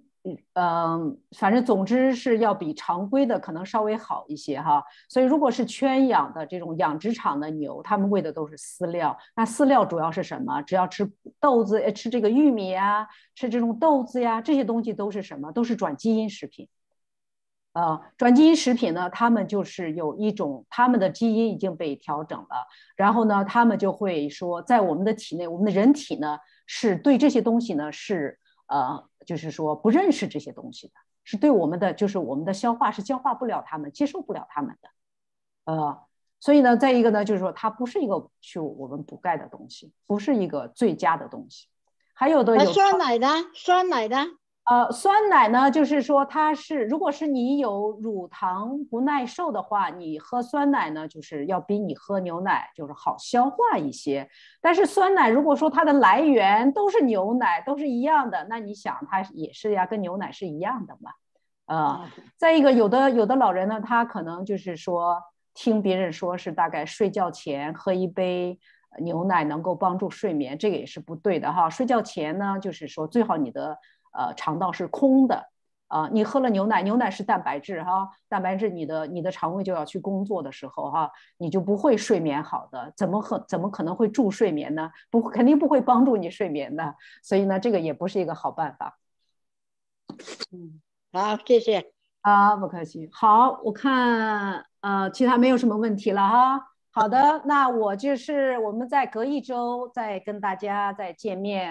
嗯，反正总之是要比常规的可能稍微好一些哈。所以，如果是圈养的这种养殖场的牛，他们喂的都是饲料。那饲料主要是什么？只要吃豆子，吃这个玉米啊，吃这种豆子呀，这些东西都是什么？都是转基因食品。呃，转基因食品呢，他们就是有一种他们的基因已经被调整了。然后呢，他们就会说，在我们的体内，我们的人体呢，是对这些东西呢是呃。就是说不认识这些东西的，是对我们的就是我们的消化是消化不了它们，接受不了它们的，呃，所以呢，再一个呢，就是说它不是一个去我们补钙的东西，不是一个最佳的东西，还有的有酸奶的，酸奶的。呃，酸奶呢，就是说它是，如果是你有乳糖不耐受的话，你喝酸奶呢，就是要比你喝牛奶就是好消化一些。但是酸奶如果说它的来源都是牛奶，都是一样的，那你想它也是呀，跟牛奶是一样的嘛。呃，再一个，有的有的老人呢，他可能就是说听别人说是大概睡觉前喝一杯牛奶能够帮助睡眠，这个也是不对的哈。睡觉前呢，就是说最好你的。呃，肠道是空的，啊，你喝了牛奶，牛奶是蛋白质，哈，蛋白质，你的你的肠胃就要去工作的时候，哈，你就不会睡眠好的，怎么喝怎么可能会助睡眠呢？不，肯定不会帮助你睡眠的，所以呢，这个也不是一个好办法。嗯，好，谢谢，啊，不客气，好，我看，呃，其他没有什么问题了哈。好的，那我就是我们在隔一周再跟大家再见面。